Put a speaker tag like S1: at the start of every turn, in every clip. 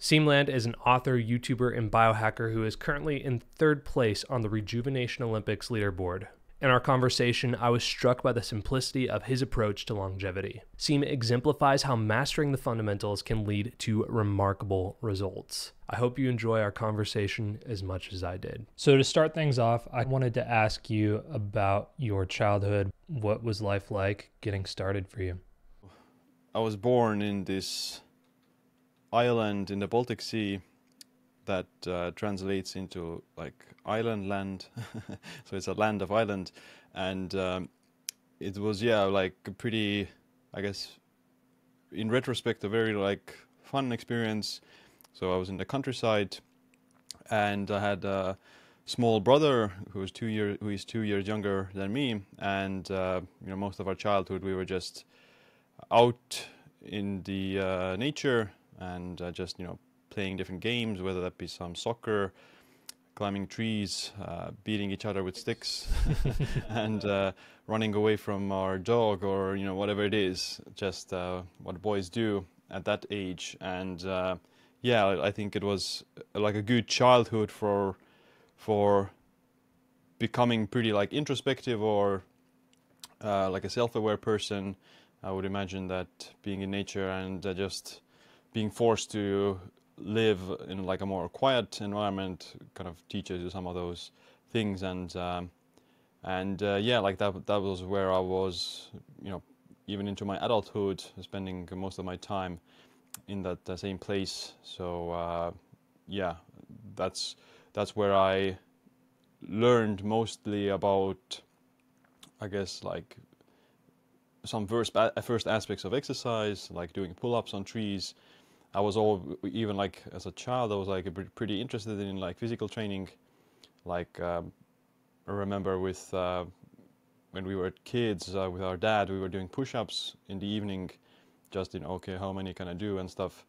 S1: Seamland is an author, YouTuber, and biohacker who is currently in third place on the Rejuvenation Olympics leaderboard. In our conversation, I was struck by the simplicity of his approach to longevity. Seam exemplifies how mastering the fundamentals can lead to remarkable results. I hope you enjoy our conversation as much as I did. So, to start things off, I wanted to ask you about your childhood. What was life like getting started for you?
S2: I was born in this island in the Baltic Sea that uh, translates into like island land. so it's a land of island. And um, it was, yeah, like a pretty, I guess, in retrospect, a very like fun experience. So I was in the countryside and I had a small brother who is two who is two years younger than me and uh, you know most of our childhood we were just out in the uh, nature and uh, just you know playing different games, whether that be some soccer, climbing trees, uh, beating each other with sticks, and uh, running away from our dog or you know whatever it is, just uh, what boys do at that age. And uh, yeah, I think it was uh, like a good childhood for for becoming pretty like introspective or like a self-aware person. I would imagine that being in nature and just being forced to live in like a more quiet environment kind of teaches you some of those things and um, and uh, yeah like that that was where I was you know even into my adulthood spending most of my time in that, uh, same place so uh, yeah that's that's where I learned mostly about I guess like some first uh, first aspects of exercise like doing pull-ups on trees I was all even like as a child I was like pretty interested in like physical training like um, I remember with uh, when we were kids uh, with our dad we were doing push-ups in the evening just in okay how many can I do and stuff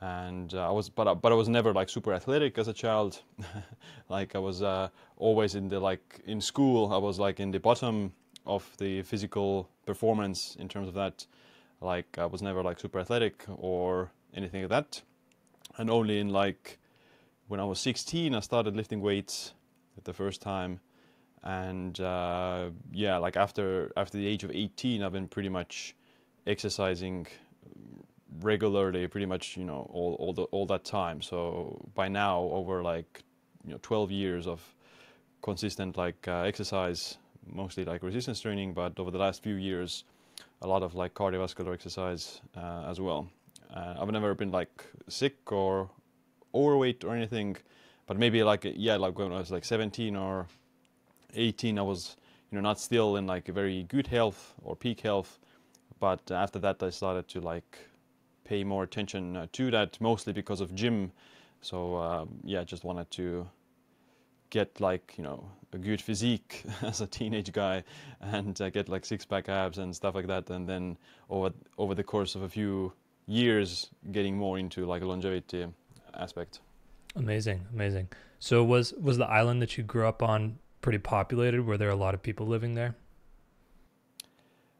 S2: and uh, I was but uh, but I was never like super athletic as a child like I was uh, always in the like in school I was like in the bottom of the physical performance in terms of that like I was never like super athletic or anything like that. And only in like when I was 16, I started lifting weights the first time. And uh, yeah, like after after the age of 18, I've been pretty much exercising regularly, pretty much you know all all, the, all that time. So by now, over like you know 12 years of consistent like uh, exercise, mostly like resistance training, but over the last few years, a lot of like cardiovascular exercise uh, as well. Uh, I've never been like sick or overweight or anything, but maybe like yeah, like when I was like 17 or 18, I was you know not still in like very good health or peak health, but uh, after that I started to like pay more attention uh, to that mostly because of gym. So uh, yeah, just wanted to get like you know a good physique as a teenage guy and uh, get like six pack abs and stuff like that. And then over over the course of a few years getting more into like a longevity aspect.
S1: Amazing, amazing. So was was the island that you grew up on pretty populated? Were there a lot of people living there?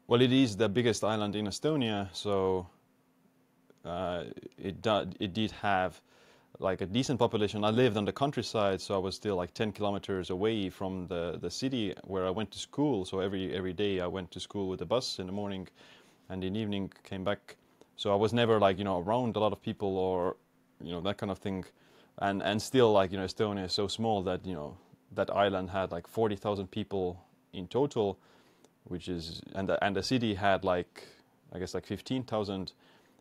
S2: Well, it is the biggest island in Estonia, so uh, it did, it did have like a decent population. I lived on the countryside, so I was still like 10 kilometers away from the, the city where I went to school. So every every day I went to school with the bus in the morning, and in the evening came back. So I was never like you know around a lot of people or you know that kind of thing, and and still like you know Estonia is so small that you know that island had like forty thousand people in total, which is and the, and the city had like I guess like fifteen thousand.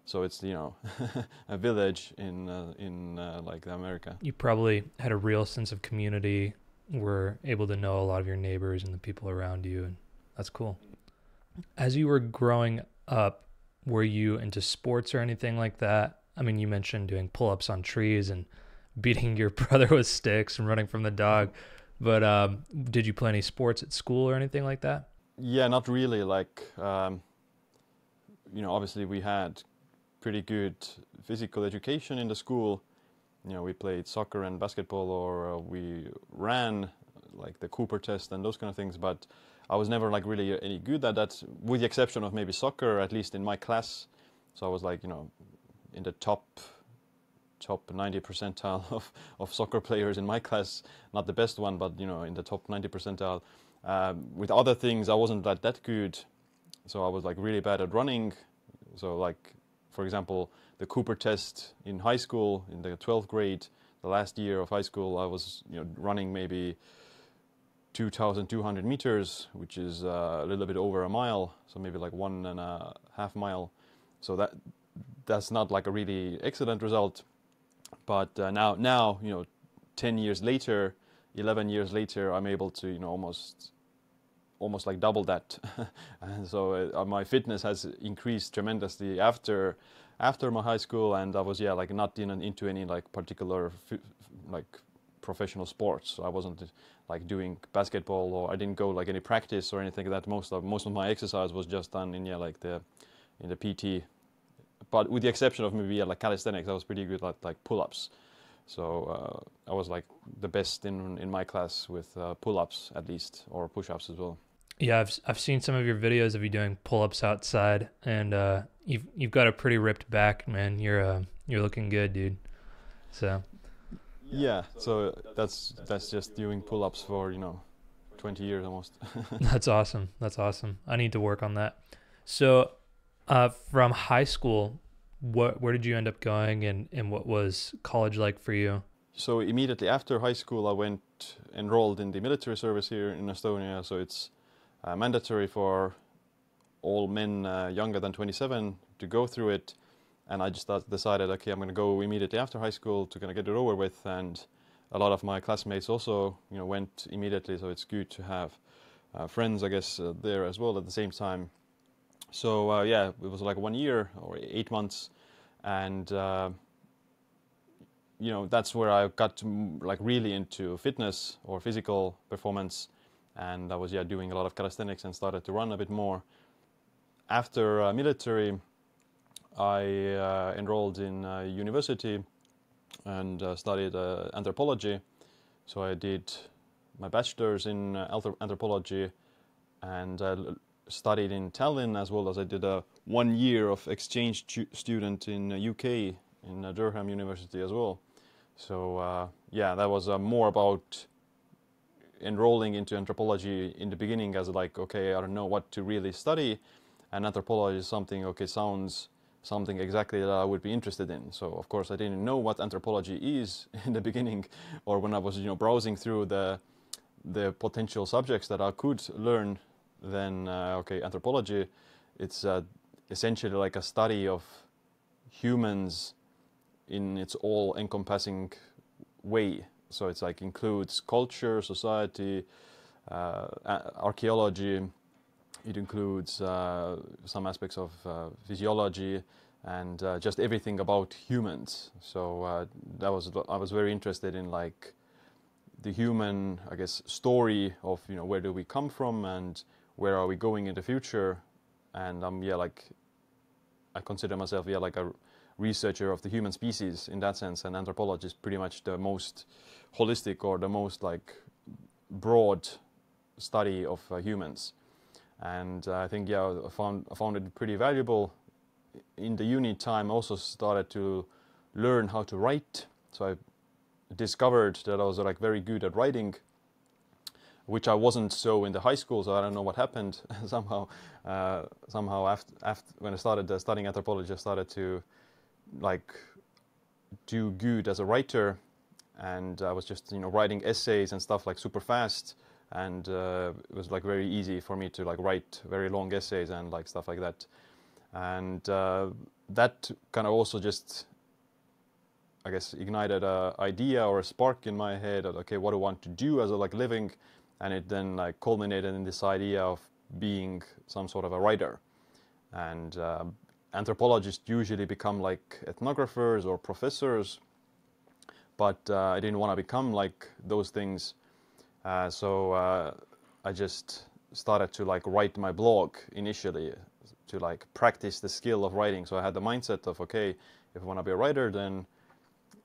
S2: So it's you know a village in uh, in uh, like America.
S1: You probably had a real sense of community. Were able to know a lot of your neighbors and the people around you, and that's cool. As you were growing up, were you into sports or anything like that? I mean, you mentioned doing pull ups on trees and beating your brother with sticks and running from the dog. But um, did you play any sports at school or anything like that?
S2: Yeah, not really. Like, um, you know, obviously we had pretty good physical education in the school. You know, we played soccer and basketball, or uh, we ran like the Cooper test and those kind of things. But I was never like really uh, any good at that, with the exception of maybe soccer, at least in my class. So I was like, you know, in the top top 90 percentile of, of soccer players in my class. Not the best one, but you know, in the top 90 percentile. Um, with other things, I wasn't that that good. So I was like really bad at running. So like, for example, the Cooper test in high school, in the 12th grade, the last year of high school, I was you know running maybe 2,200 meters, which is uh, a little bit over a mile, so maybe like one and a half mile. So that that's not like a really excellent result, but uh, now now you know, 10 years later, 11 years later, I'm able to you know almost almost like double that. and so uh, my fitness has increased tremendously after after my high school, and I was yeah like not in an, into any like particular like professional sports. I wasn't like doing basketball or I didn't go like any practice or anything like that. Most of most of my exercise was just done in yeah like the in the PT, but with the exception of maybe yeah, like calisthenics, I was pretty good at like pull-ups. So uh, I was like the best in in my class with uh, pull-ups at least or push-ups as well.
S1: Yeah, I've I've seen some of your videos of you doing pull-ups outside, and uh, you've you've got a pretty ripped back, man. You're uh, you're looking good, dude. So
S2: yeah, so, so that's that's just doing pull-ups for you know, 20 years almost.
S1: that's awesome. That's awesome. I need to work on that. So, uh, from high school, what where did you end up going, and and what was college like for you?
S2: So immediately after high school, I went enrolled in the military service here in Estonia. So it's uh, mandatory for all men uh, younger than 27 to go through it. And I just decided, okay, I'm going to go immediately after high school to kind of get it over with. And a lot of my classmates also, you know, went immediately. So it's good to have uh, friends, I guess, uh, there as well at the same time. So uh, yeah, it was like one year or eight months, and uh, you know that's where I got to, mm, like really into fitness or physical performance, and I was yeah doing a lot of calisthenics and started to run a bit more. After uh, military, I uh, enrolled in uh, university and uh, studied anthropology. So I did my bachelor's in anthropology and studied in Tallinn as well as I did a one year of exchange student in UK in Durham University as well. So uh, yeah, that was uh, more about enrolling into anthropology in the beginning as like okay, I don't know what to really study, and anthropology is something okay sounds something exactly that I would be interested in. So of course I didn't know what anthropology is in the beginning or when I was you know browsing through the the potential subjects that I could learn then uh, okay anthropology it's uh, essentially like a study of humans in its all encompassing way so it's like includes culture society uh, archaeology it includes uh, some aspects of uh, physiology and uh, just everything about humans. So uh, that was I was very interested in like the human, I guess, story of you know where do we come from and where are we going in the future. And I'm um, yeah like I consider myself yeah like a researcher of the human species in that sense, and anthropologist pretty much the most holistic or the most like broad study of uh, humans. And uh, I think, yeah, I found, I found it pretty valuable. In the uni time, also started to learn how to write. So I discovered that I was like very good at writing, which I wasn't so in the high school. So I don't know what happened. somehow, uh, somehow after, after when I started uh, studying anthropology, I started to like do good as a writer, and I was just you know writing essays and stuff like super fast and uh, it was like very easy for me to like write very long essays and like stuff like that and uh, that kind of also just i guess ignited a idea or a spark in my head of okay what do i want to do as a like living and it then like culminated in this idea of being some sort of a writer and uh, anthropologists usually become like ethnographers or professors but uh, i didn't want to become like those things uh, so uh, I just started to like write my blog initially to like practice the skill of writing. So I had the mindset of okay, if I want to be a writer, then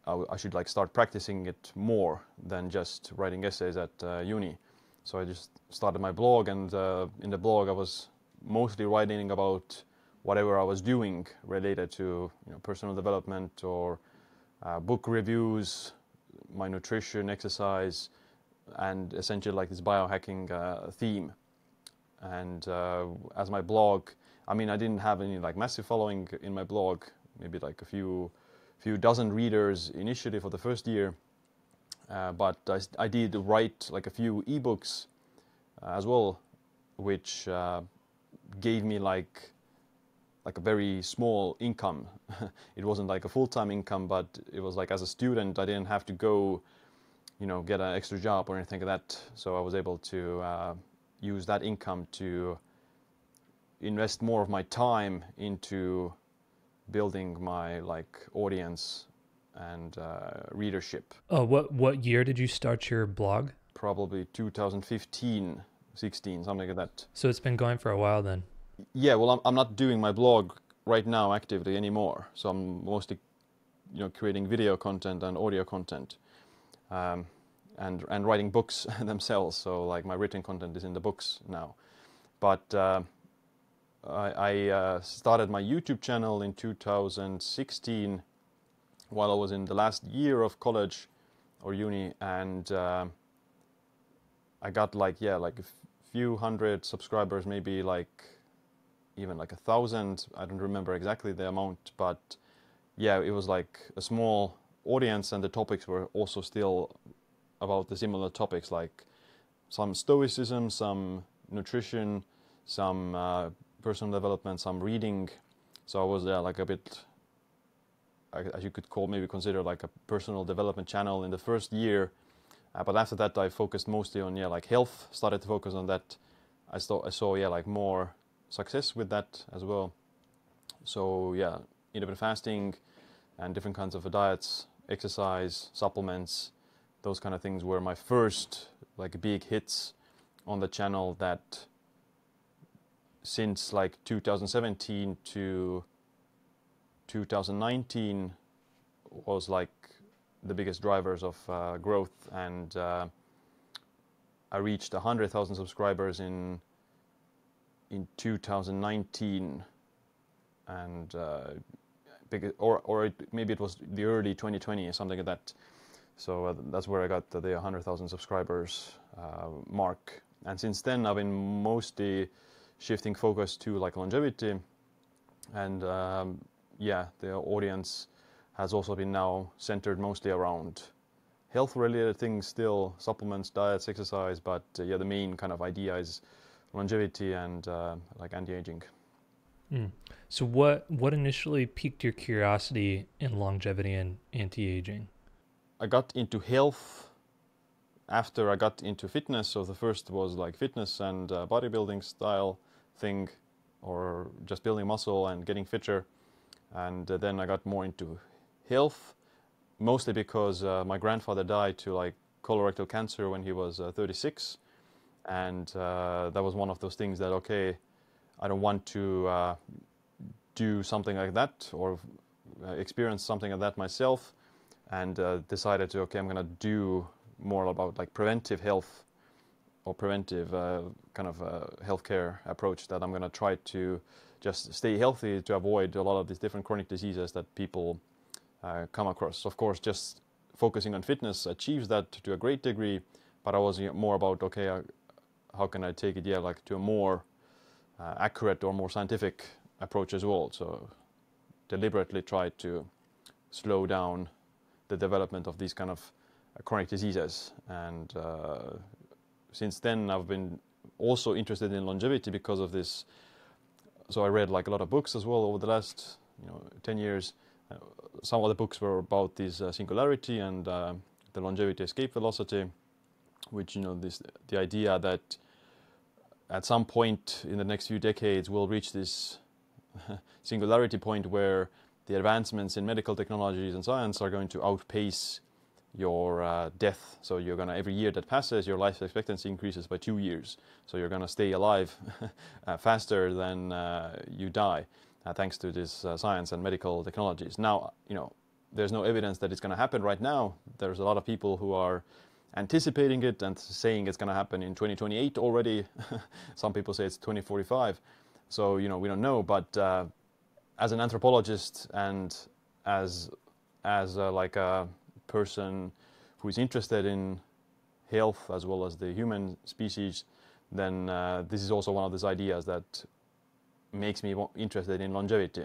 S2: I, should like start practicing it more than just writing essays at uh, uni. So I just started my blog, and uh, in the blog I was mostly writing about whatever I was doing related to you know personal development or uh, book reviews, my nutrition, exercise, and essentially like this biohacking uh, theme. And uh, as my blog, I mean, I didn't have any like massive following in my blog, maybe like a few, few dozen readers initially for the first year. Uh, but I, I, did write like a few ebooks uh, as well, which uh, gave me like like a very small income. it wasn't like a full-time income, but it was like as a student, I didn't have to go you know, get an extra job or anything like that. So I was able to uh, use that income to invest more of my time into building my like audience and uh, readership.
S1: Uh, what what year did you start your blog?
S2: Probably 2015, 16, something like that.
S1: So it's been going for a while then.
S2: Yeah, well, I'm I'm not doing my blog right now actively anymore. So I'm mostly, you know, creating video content and audio content um, and, and writing books themselves. So like my written content is in the books now. But uh, I, I uh, started my YouTube channel in 2016 while I was in the last year of college or uni and uh, I got like, yeah, like a few hundred subscribers, maybe like even like a thousand. I don't remember exactly the amount, but yeah, it was like a small audience and the topics were also still about the similar topics like some stoicism, some nutrition, some uh, personal development, some reading. So I was there uh, like a bit, as you could call, maybe consider like a personal development channel in the first year. Uh, but after that, I focused mostly on yeah, like health. Started to focus on that. I saw, I saw yeah, like more success with that as well. So yeah, intermittent fasting and different kinds of diets exercise, supplements, those kind of things were my first like big hits on the channel that since like 2017 to 2019 was like the biggest drivers of uh, growth and uh, I reached 100,000 subscribers in in 2019 and uh, because, or, or it, maybe it was the early 2020 or something like that. So uh, that's where I got the, the 100,000 subscribers uh, mark. And since then, I've been mostly shifting focus to like longevity, and um, yeah, the audience has also been now centered mostly around health-related things, still supplements, diets, exercise, but uh, yeah, the main kind of idea is longevity and uh, like anti-aging.
S1: Mm. So what what initially piqued your curiosity in longevity and
S2: anti-aging? I got into health after I got into fitness. So the first was like fitness and uh, bodybuilding style thing, or just building muscle and getting fitter. And uh, then I got more into health, mostly because uh, my grandfather died to like colorectal cancer when he was uh, 36, and uh, that was one of those things that okay I don't want to uh, do something like that or uh, experience something like that myself and uh, decided to, okay, I'm going to do more about like preventive health or preventive uh, kind of uh, healthcare approach that I'm going to try to just stay healthy to avoid a lot of these different chronic diseases that people uh, come across. Of course, just focusing on fitness achieves that to a great degree, but I was more about, okay, uh, how can I take it, yeah, like to a more uh, accurate or more scientific approach as well. So deliberately try to slow down the development of these kind of uh, chronic diseases. And uh, since then, I've been also interested in longevity because of this. So I read like a lot of books as well over the last you know 10 years. Uh, some of the books were about this uh, singularity and uh, the longevity escape velocity, which you know this the idea that at some point in the next few decades, we'll reach this singularity point where the advancements in medical technologies and science are going to outpace your uh, death. So you're gonna every year that passes, your life expectancy increases by two years. So you're gonna stay alive uh, faster than uh, you die, uh, thanks to this uh, science and medical technologies. Now, you know, there's no evidence that it's gonna happen right now. There's a lot of people who are anticipating it and saying it's going to happen in 2028 already. Some people say it's 2045. So, you know, we don't know. But uh, as an anthropologist and as, as like a person who is interested in health as well as the human species, then uh, this is also one of those ideas that makes me interested in longevity.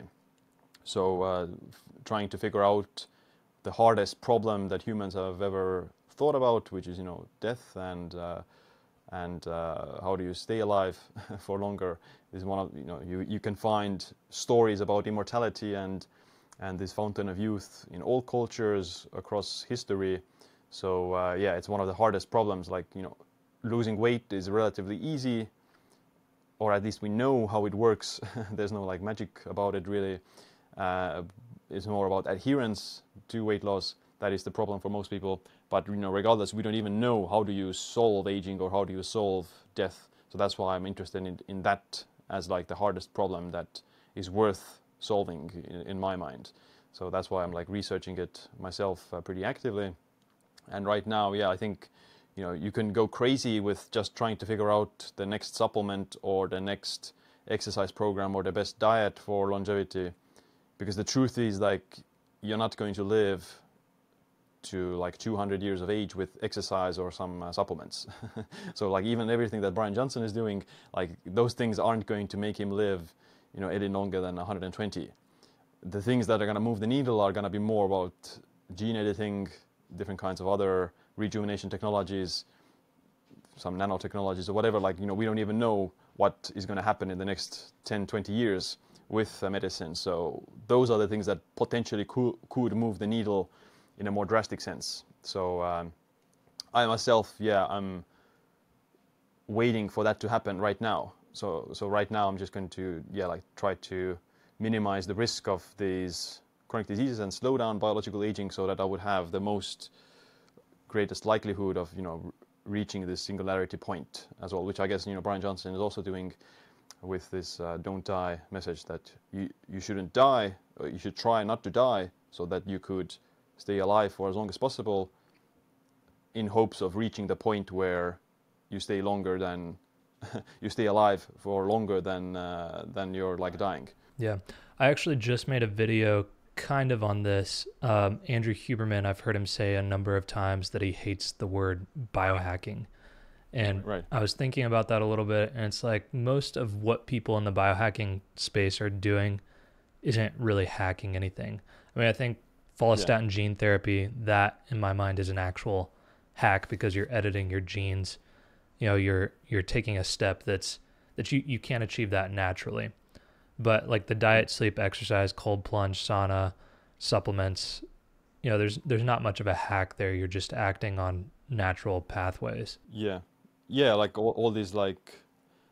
S2: So, uh, trying to figure out the hardest problem that humans have ever thought about, which is you know death and uh, and uh, how do you stay alive for longer is one of you know you, you can find stories about immortality and and this fountain of youth in all cultures across history. So uh, yeah, it's one of the hardest problems. Like you know, losing weight is relatively easy, or at least we know how it works. There's no like magic about it really. Uh, it's more about adherence to weight loss. That is the problem for most people. But you know, regardless, we don't even know how do you solve aging or how do you solve death. So that's why I'm interested in, in that as like the hardest problem that is worth solving in, in my mind. So that's why I'm like researching it myself uh, pretty actively. And right now, yeah, I think you know you can go crazy with just trying to figure out the next supplement or the next exercise program or the best diet for longevity because the truth is like you're not going to live to like 200 years of age with exercise or some uh, supplements. so like even everything that Brian Johnson is doing, like those things aren't going to make him live, you know, any longer than 120. The things that are going to move the needle are going to be more about gene editing, different kinds of other rejuvenation technologies, some nanotechnologies or whatever. Like you know, we don't even know what is going to happen in the next 10, 20 years with uh, medicine. So those are the things that potentially could, could move the needle in a more drastic sense. So um, I myself, yeah, I'm waiting for that to happen right now. So so right now I'm just going to yeah like try to minimize the risk of these chronic diseases and slow down biological aging so that I would have the most greatest likelihood of you know reaching this singularity point as well, which I guess you know Brian Johnson is also doing with this uh, "Don't Die" message that you you shouldn't die, uh, you should try not to die, so that you could stay alive for as long as possible in hopes of reaching the point where you stay longer than you stay alive for longer than uh, than you're like dying. Yeah,
S1: I actually just made a video kind of on this. Um, Andrew Huberman, I've heard him say a number of times that he hates the word biohacking, and right. I was thinking about that a little bit, and it's like most of what people in the biohacking space are doing isn't really hacking anything. I mean, I think Follistatin yeah. gene therapy, that in my mind is an actual hack because you're editing your genes. You know, you're you're taking a step that's that you you can't achieve that naturally. But like the diet, sleep, exercise, cold plunge, sauna, supplements, you know, there's there's not much of a hack there. You're just acting on natural pathways.
S2: Yeah. Yeah, like all, all these like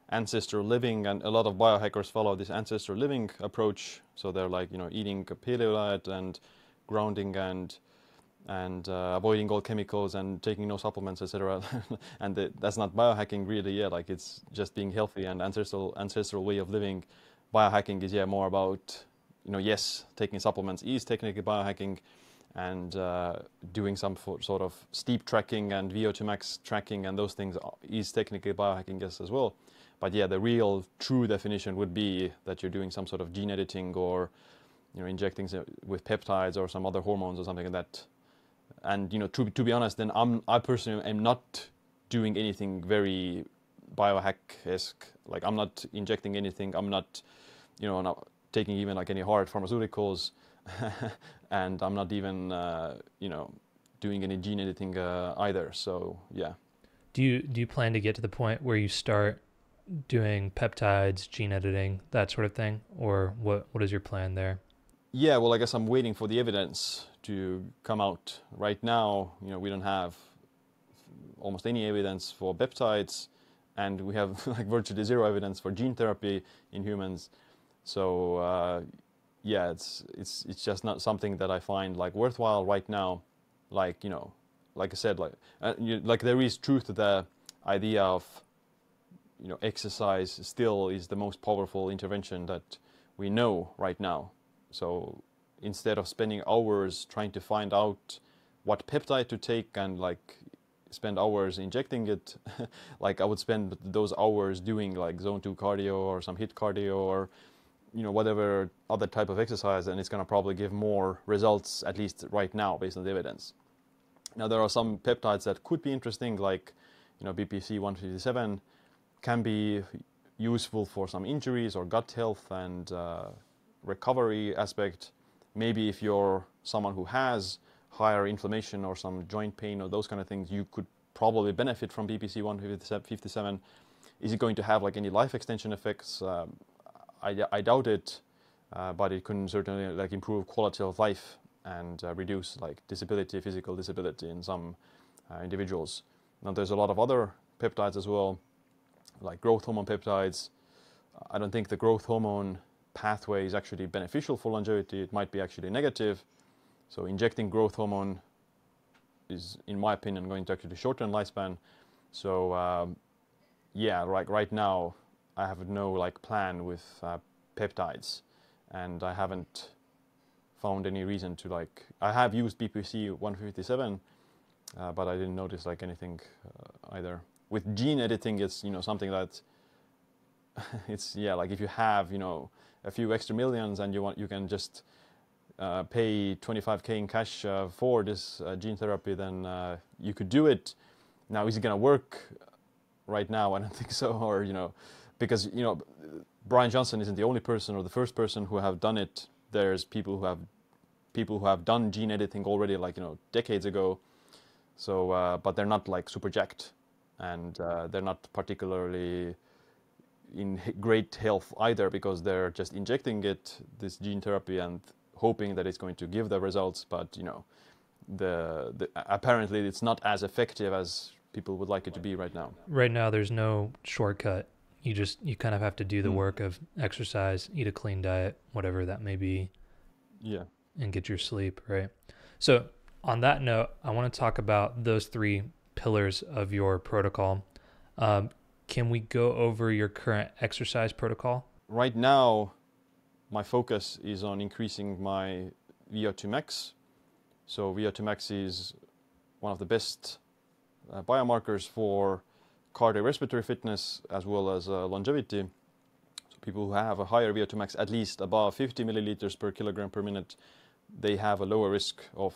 S2: ancestor living and a lot of biohackers follow this ancestor living approach so they're like you know eating a paleo diet and grounding and and uh, avoiding all chemicals and taking no supplements, etc. and the, that's not biohacking really. Yeah, like it's just being healthy and ancestral ancestral way of living. Biohacking is yeah more about you know yes taking supplements is technically biohacking and uh, doing some sort of steep tracking and VO2 max tracking and those things is technically biohacking yes as well. But yeah, the real true definition would be that you're doing some sort of gene editing or you know, injecting uh, with peptides or some other hormones or something like that. And you know, to, to be honest, then I'm I personally am not doing anything very biohack esque. Like I'm not injecting anything. I'm not, you know, not taking even like any hard pharmaceuticals, and I'm not even uh, you know doing any gene editing uh, either. So yeah. Do you do you plan to get to the point where
S1: you start doing peptides, gene editing, that sort of thing, or what what is your plan there?
S2: Yeah, well, I guess I'm waiting for the evidence to come out. Right now, you know, we don't have almost any evidence for peptides, and we have like virtually zero evidence for gene therapy in humans. So uh, yeah, it's it's it's just not something that I find like worthwhile right now. Like you know, like I said, like uh, you, like there is truth to the idea of you know exercise still is the most powerful intervention that we know right now. So instead of spending hours trying to find out what peptide to take and like spend hours injecting it, like I would spend those hours doing like zone two cardio or some hit cardio or you know whatever other type of exercise, and it's gonna probably give more results at least right now based on the evidence. Now there are some peptides that could be interesting, like you know BPC 157 can be useful for some injuries or gut health and uh, recovery aspect, maybe if you're someone who has higher inflammation or some joint pain or those kind of things, you could probably benefit from BPC 157. Is it going to have like any life extension effects? Um, I, I, doubt it, uh, but it can certainly like improve quality of life and uh, reduce like disability, physical disability in some uh, individuals. Now there's a lot of other peptides as well, like growth hormone peptides. I don't think the growth hormone pathway is actually beneficial for longevity, it might be actually negative. So injecting growth hormone is, in my opinion, going to actually shorten lifespan. So um, yeah, like right now, I have no like plan with uh, peptides, and I haven't found any reason to like. I have used BPC 157, uh, but I didn't notice like anything uh, either. With gene editing, it's you know something that it's yeah like if you have you know a few extra millions and you want you can just uh, pay 25k in cash uh, for this uh, gene therapy, then uh, you could do it. Now, is it going to work right now? I don't think so. Or you know, because you know, Brian Johnson isn't the only person or the first person who have done it. There's people who have people who have done gene editing already, like you know, decades ago. So, uh, but they're not like super jacked, and uh, they're not particularly in great health either because they're just injecting it, this gene therapy, and hoping that it's going to give the results. But you know, the, the apparently it's not as effective as people would like it to be right now.
S1: Right now, there's no shortcut. You just you kind of have to do the mm. work of exercise, eat a clean diet, whatever that may be. Yeah. And get your sleep right. So on that note, I want to talk about those three pillars of your protocol. Um, can we go over your current exercise protocol?
S2: Right now, my focus is on increasing my VO2 max. So VO2 max is one of the best uh, biomarkers for cardiorespiratory fitness as well as uh, longevity. So people who have a higher VO2 max, at least above 50 milliliters per kilogram per minute, they have a lower risk of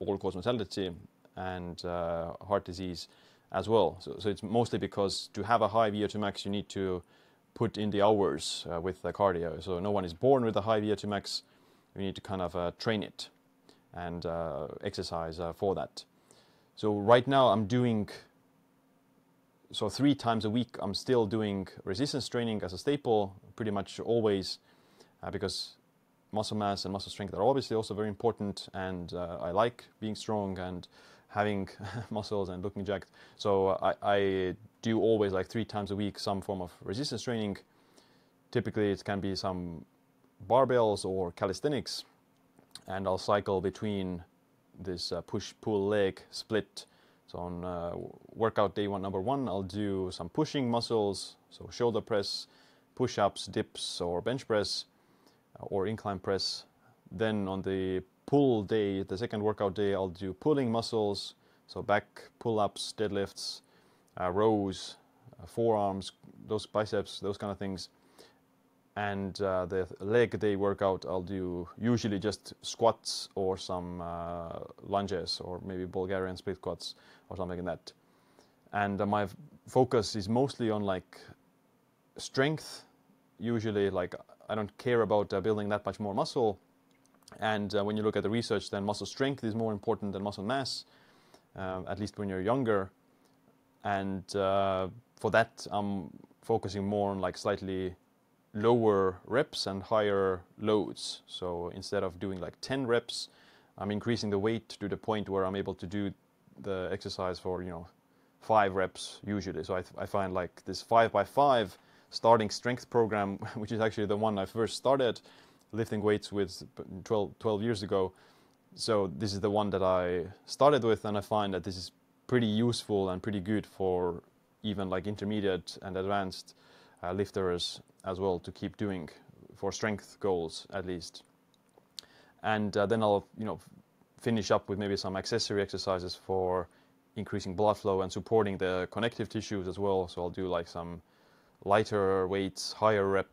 S2: all-cause mortality and uh, heart disease as well. So, so it's mostly because to have a high VO2 max, you need to put in the hours uh, with the cardio. So no one is born with a high VO2 max. You need to kind of uh, train it and uh, exercise uh, for that. So right now I'm doing, so three times a week, I'm still doing resistance training as a staple pretty much always uh, because muscle mass and muscle strength are obviously also very important and uh, I like being strong and having muscles and looking jacked. So I, I, do always like three times a week some form of resistance training. Typically, it can be some barbells or calisthenics, and I'll cycle between this uh, push pull leg split. So on uh, workout day one, number one, I'll do some pushing muscles, so shoulder press, push ups, dips, or bench press, uh, or incline press. Then on the pull day, the second workout day, I'll do pulling muscles, so back pull-ups, deadlifts, uh, rows, uh, forearms, those biceps, those kind of things. And uh, the leg day workout, I'll do usually just squats or some uh, lunges or maybe Bulgarian split squats or something like that. And uh, my focus is mostly on like strength. Usually, like I don't care about uh, building that much more muscle and uh, when you look at the research, then muscle strength is more important than muscle mass, uh, at least when you're younger. And uh, for that, I'm focusing more on like slightly lower reps and higher loads. So instead of doing like 10 reps, I'm increasing the weight to the point where I'm able to do the exercise for, you know, five reps usually. So I, I find like this five by five starting strength program, which is actually the one I first started, lifting weights with 12, 12 years ago. So this is the one that I started with and I find that this is pretty useful and pretty good for even like intermediate and advanced uh, lifters as well to keep doing for strength goals at least. And uh, then I'll you know finish up with maybe some accessory exercises for increasing blood flow and supporting the connective tissues as well. So I'll do like some lighter weights, higher rep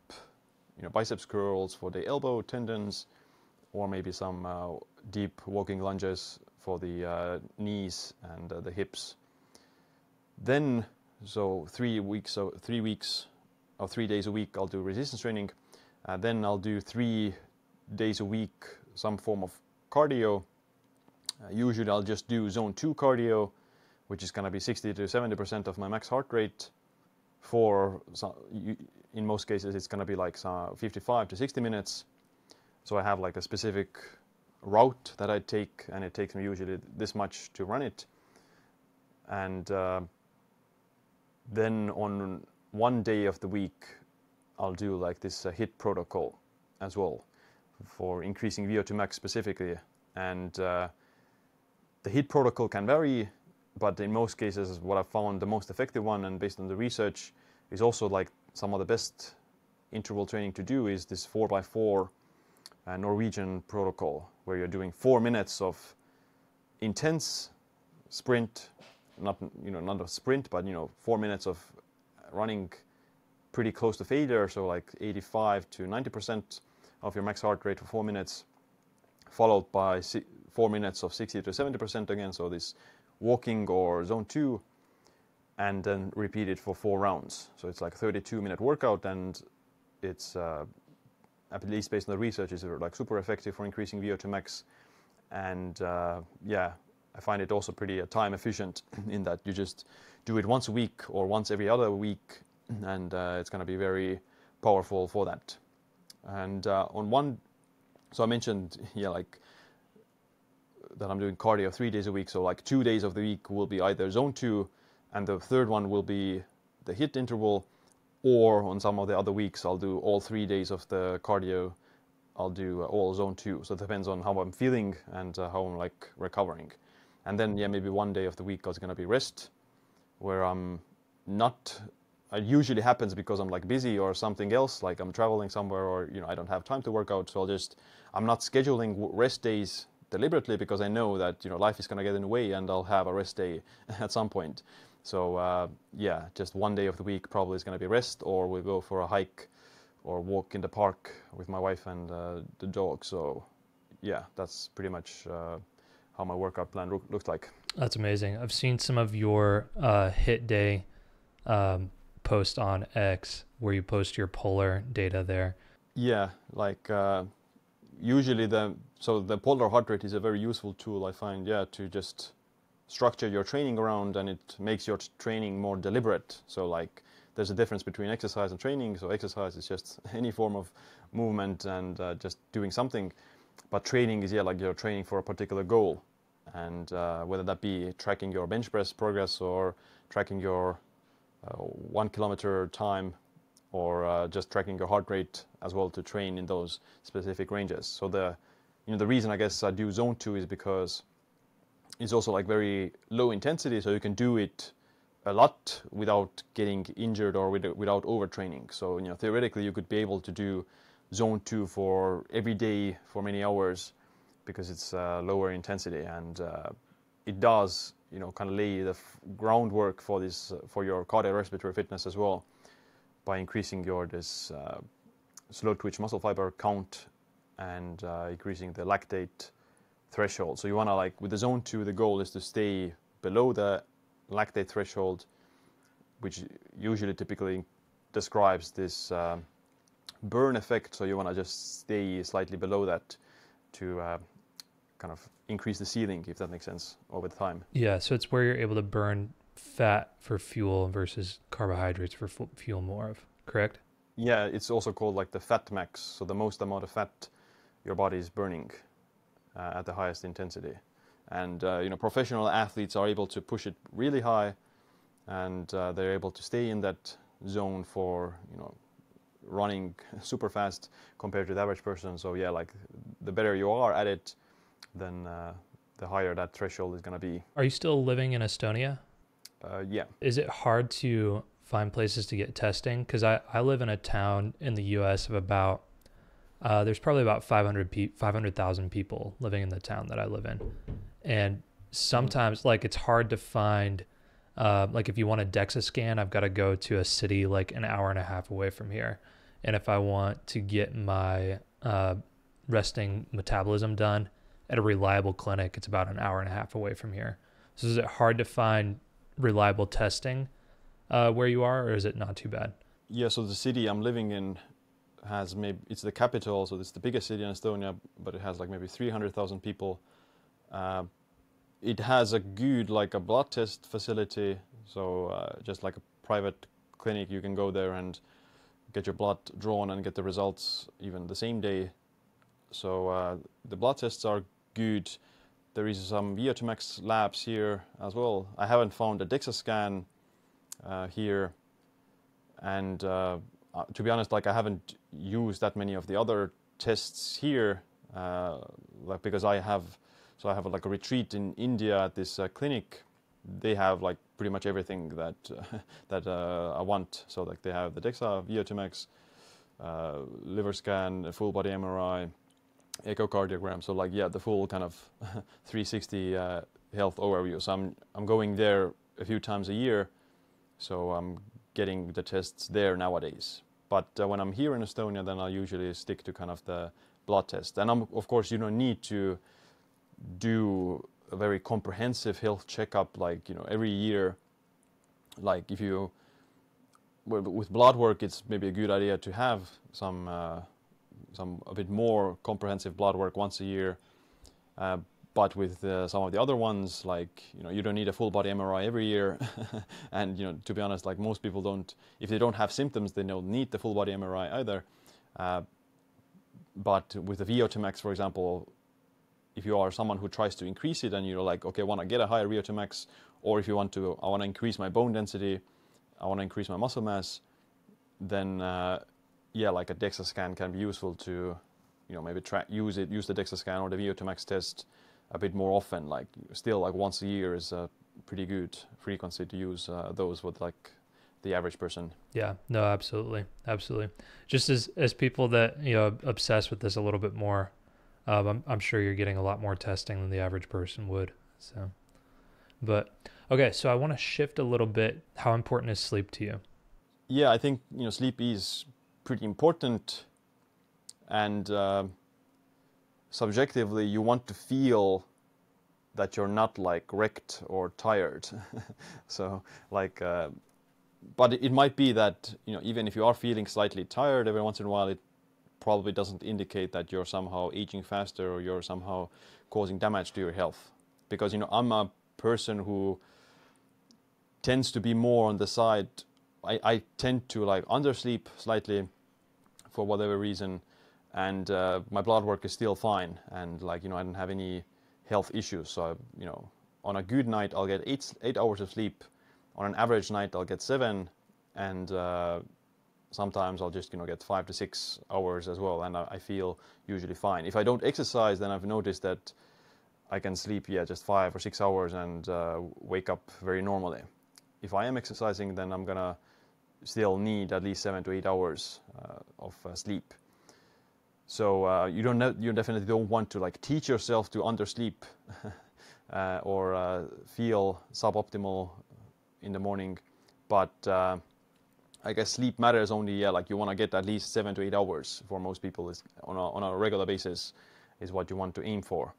S2: you know, biceps curls for the elbow tendons, or maybe some uh, deep walking lunges for the uh, knees and uh, the hips. Then, so three weeks, so three weeks or three days a week, I'll do resistance training. Uh, then I'll do three days a week some form of cardio. Uh, usually, I'll just do zone two cardio, which is going to be 60 to 70% of my max heart rate for you, in most cases it's going to be like 55 to 60 minutes so I have like a specific route that I take and it takes me usually this much to run it and uh, then on one day of the week I'll do like this uh, hit protocol as well for increasing VO2 max specifically and uh, the hit protocol can vary but in most cases, what I found the most effective one, and based on the research, is also like some of the best interval training to do is this 4x4 uh, Norwegian protocol, where you're doing four minutes of intense sprint, not you know not a sprint, but you know four minutes of running pretty close to failure, so like 85 to 90 percent of your max heart rate for four minutes, followed by four minutes of 60 to 70 percent again. So this walking or zone two, and then repeat it for four rounds. So it's like 32 minute workout, and it's uh, at least based on the research, is uh, like super effective for increasing VO2 max. And uh, yeah, I find it also pretty uh, time efficient in that you just do it once a week or once every other week, and uh, it's going to be very powerful for that. And uh, on one, so I mentioned yeah, like that I'm doing cardio three days a week. So like two days of the week will be either zone two, and the third one will be the hit interval, or on some of the other weeks I'll do all three days of the cardio. I'll do uh, all zone two. So it depends on how I'm feeling and uh, how I'm like recovering. And then yeah, maybe one day of the week is gonna be rest, where I'm not. It usually happens because I'm like busy or something else, like I'm traveling somewhere or you know I don't have time to work out. So I'll just I'm not scheduling rest days deliberately because I know that you know life is going to get in the way and I'll have a rest day at some point. So uh, yeah, just one day of the week probably is going to be rest, or we'll go for a hike or walk in the park with my wife and uh, the dog. So yeah, that's pretty much uh, how my workout plan looked like.
S1: That's amazing. I've seen some of your uh, hit day um, post on X where you post your polar data there.
S2: Yeah, like uh, usually the so the polar heart rate is a very useful tool, I find, yeah, to just structure your training around and it makes your training more deliberate. So like there's a difference between exercise and training. So exercise is just any form of movement and uh, just doing something. But training is, yeah, like you're training for a particular goal. And uh, whether that be tracking your bench press progress or tracking your uh, one kilometer time or uh, just tracking your heart rate as well to train in those specific ranges. So the you know, the reason I guess I do zone two is because it's also like very low intensity, so you can do it a lot without getting injured or without overtraining. So you know, theoretically, you could be able to do zone two for every day for many hours because it's uh, lower intensity and uh, it does you know kind of lay the groundwork for this uh, for your cardiorespiratory fitness as well by increasing your this uh, slow twitch muscle fiber count and uh, increasing the lactate threshold. So you want to like with the zone two, the goal is to stay below the lactate threshold, which usually typically describes this uh, burn effect. So you want to just stay slightly below that to uh, kind of increase the ceiling, if that makes sense, over time.
S1: Yeah. So it's where you're able to burn fat for fuel versus carbohydrates for fuel more of,
S2: correct? Yeah, it's also called like the fat max. So the most amount of fat your body is burning uh, at the highest intensity. And uh, you know, professional athletes are able to push it really high, and uh, they're able to stay in that zone for you know running super fast compared to the average person. So yeah, like the better you are at it, then uh, the higher that threshold is going to be. Are
S1: you still living in Estonia? Uh, yeah. Is it hard to find places to get testing? Because I, I live in a town in the U.S. of about uh, there's probably about 500 pe- 500,000 people living in the town that I live in. And sometimes like it's hard to find uh, like if you want a DEXA scan, I've got to go to a city like an hour and a half away from here. And if I want to get my uh, resting metabolism done at a reliable clinic, it's about an hour and a half away from here. So is it hard to find reliable testing uh, where you are, or is it not too bad?
S2: Yeah, so the city I'm living in has maybe it's the capital, so it's the biggest city in Estonia, but it has like maybe 300,000 people. Uh, it has a good like a blood test facility, so uh, just like a private clinic, you can go there and get your blood drawn and get the results even the same day. So uh, the blood tests are good. There is some VO2max labs here as well. I haven't found a DEXA scan uh, here, and uh, uh, to be honest, like I haven't use that many of the other tests here, uh, like because I have so I have like a retreat in India at this uh, clinic. They have like pretty much everything that that uh, I want. So like they have the DEXA, VO2max, liver scan, full body MRI, echocardiogram. So like yeah, the full kind of 360 uh, health overview. So I'm I'm going there a few times a year, so I'm getting the tests there nowadays. But uh, when I'm here in Estonia, then I usually stick to kind of the blood test. And I'm, of course, you don't need to do a very comprehensive health checkup, like, you know, every year. Like if you, with blood work, it's maybe a good idea to have some, uh, some a bit more comprehensive blood work once a year. Uh, but with uh, some of the other ones, like you know, you don't need a full body MRI every year, and you know, to be honest, like most people don't. If they don't have symptoms, they don't need the full body MRI either. Uh, but with the VO2max, for example, if you are someone who tries to increase it and you're like, okay, I want to get a higher VO2max, or if you want to, I want to increase my bone density, I want to increase my muscle mass, then uh, yeah, like a DEXA scan can be useful to, you know, maybe use it, use the DEXA scan or the VO2max test a bit more often. Like still like once a year is a pretty good frequency to use uh, those with like the average person.
S1: Yeah, no, absolutely, absolutely. Just as as people that you know obsessed with this a little bit more, um, I'm I'm sure you're getting a lot more testing than the average person would. So, but okay, so I want to shift a little bit. How important is sleep to you?
S2: Yeah, I think you know sleep is pretty important, and. Uh, subjectively you want to feel that you're not like wrecked or tired. so like, uh, but it might be that you know even if you are feeling slightly tired every once in a while, it probably doesn't indicate that you're somehow aging faster or you're somehow causing damage to your health. Because you know I'm a person who tends to be more on the side. I, I tend to like undersleep slightly for whatever reason and uh, my blood work is still fine and like you know i don't have any health issues so you know on a good night i'll get eight eight hours of sleep on an average night i'll get seven and uh, sometimes i'll just you know get five to six hours as well and I, I, feel usually fine if i don't exercise then i've noticed that i can sleep yeah just five or six hours and uh, wake up very normally if i am exercising then i'm gonna still need at least seven to eight hours uh, of uh, sleep so uh, you don't know, you definitely don't want to like teach yourself to undersleep uh, or uh, feel suboptimal in the morning, but uh, I guess sleep matters only yeah like you want to get at least seven to eight hours for most people is on a, on a regular basis is what you want to aim for,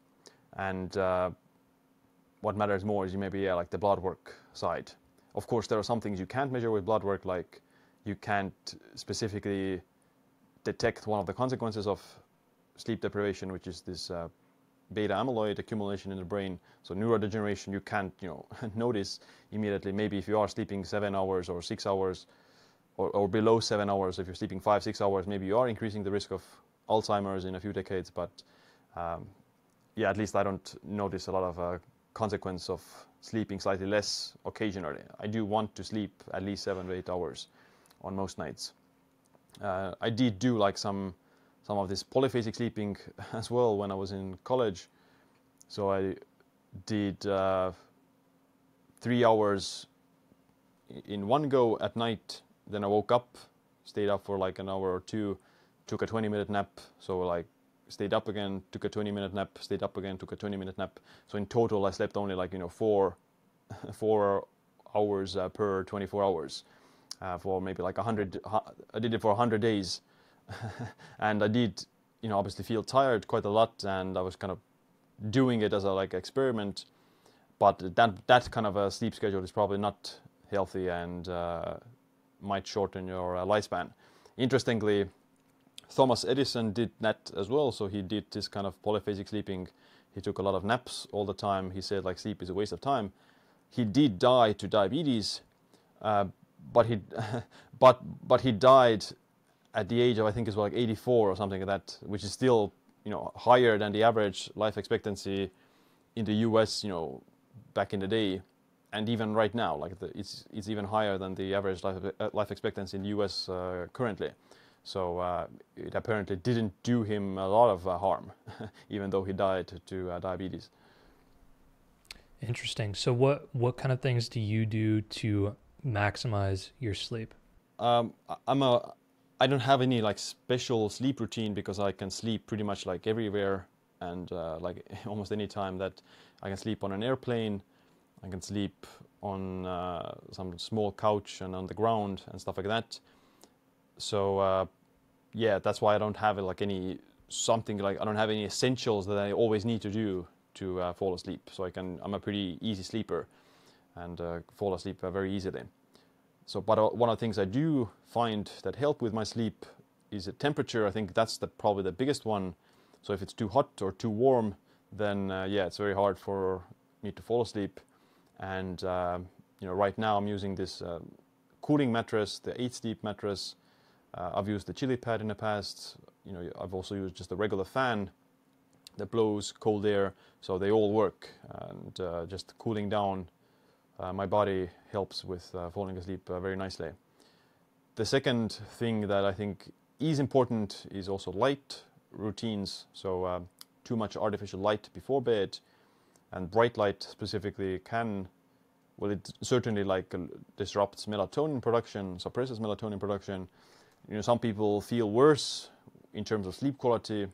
S2: and uh, what matters more is maybe yeah like the blood work side. Of course, there are some things you can't measure with blood work like you can't specifically detect one of the consequences of sleep deprivation, which is this uh, beta amyloid accumulation in the brain. So neurodegeneration you can't you know notice immediately. Maybe if you are sleeping seven hours or six hours, or, or below seven hours, if you're sleeping five six hours, maybe you are increasing the risk of Alzheimer's in a few decades. But um, yeah, at least I don't notice a lot of uh, consequence of sleeping slightly less occasionally. I do want to sleep at least seven to eight hours on most nights uh, I did do like some some of this polyphasic sleeping as well when I was in college. So I did uh, three hours in one go at night. Then I woke up, stayed up for like an hour or two, took a 20 minute nap. So like stayed up again, took a 20 minute nap, stayed up again, took a 20 minute nap. So in total, I slept only like you know four four hours uh, per 24 hours uh, for maybe like 100, I did it for 100 days. and I did, you know, obviously feel tired quite a lot. And I was kind of doing it as a like experiment. But that, that kind of a sleep schedule is probably not healthy and uh, might shorten your uh, lifespan. Interestingly, Thomas Edison did that as well. So he did this kind of polyphasic sleeping. He took a lot of naps all the time. He said like sleep is a waste of time. He did die to diabetes, uh, but he, but but he died at the age of I think as like 84 or something like that, which is still you know higher than the average life expectancy in the U.S. You know back in the day, and even right now, like the, it's it's even higher than the average life uh, life expectancy in the U.S. Uh, currently. So uh, it apparently didn't do him a lot of uh, harm, even though he died to, to uh, diabetes.
S1: Interesting. So what what kind of things do you do to maximize your sleep?
S2: Um, I'm a, I don't have any like special sleep routine because I can sleep pretty much like everywhere and uh, like almost any time that I can sleep on an airplane, I can sleep on uh, some small couch and on the ground and stuff like that. So uh, yeah, that's why I don't have like any something like I don't have any essentials that I always need to do to uh, fall asleep. So I can I'm a pretty easy sleeper and uh, fall asleep uh, very easily. So, but uh, one of the things I do find that help with my sleep is a temperature. I think that's the, probably the biggest one. So if it's too hot or too warm, then uh, yeah, it's very hard for me to fall asleep. And uh, you know, right now I'm using this uh, cooling mattress, the eight Sleep mattress. Uh, I've used the chili pad in the past. You know, I've also used just a regular fan that blows cold air. So they all work. And uh, just cooling down uh, my body helps with uh, falling asleep uh, very nicely. The second thing that I think is important is also light routines. So too much artificial light before bed and bright light specifically can well it certainly like disrupts melatonin production suppresses melatonin production you know some people feel worse in terms of sleep quality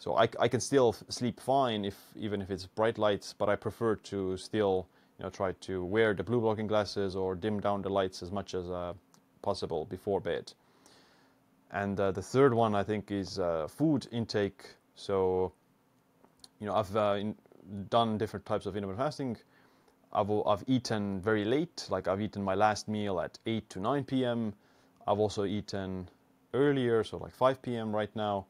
S2: so i, I can still sleep fine if even if it's bright lights but i prefer to still you know, try to wear the blue blocking glasses or dim down the lights as much as uh, possible before bed. And uh, the third one, I think, is uh, food intake. So, you know, I've uh, in, done different types of intermittent fasting. I've, I've eaten very late, like I've eaten my last meal at 8 to 9 p.m. I've also eaten earlier, so like 5 p.m. right now,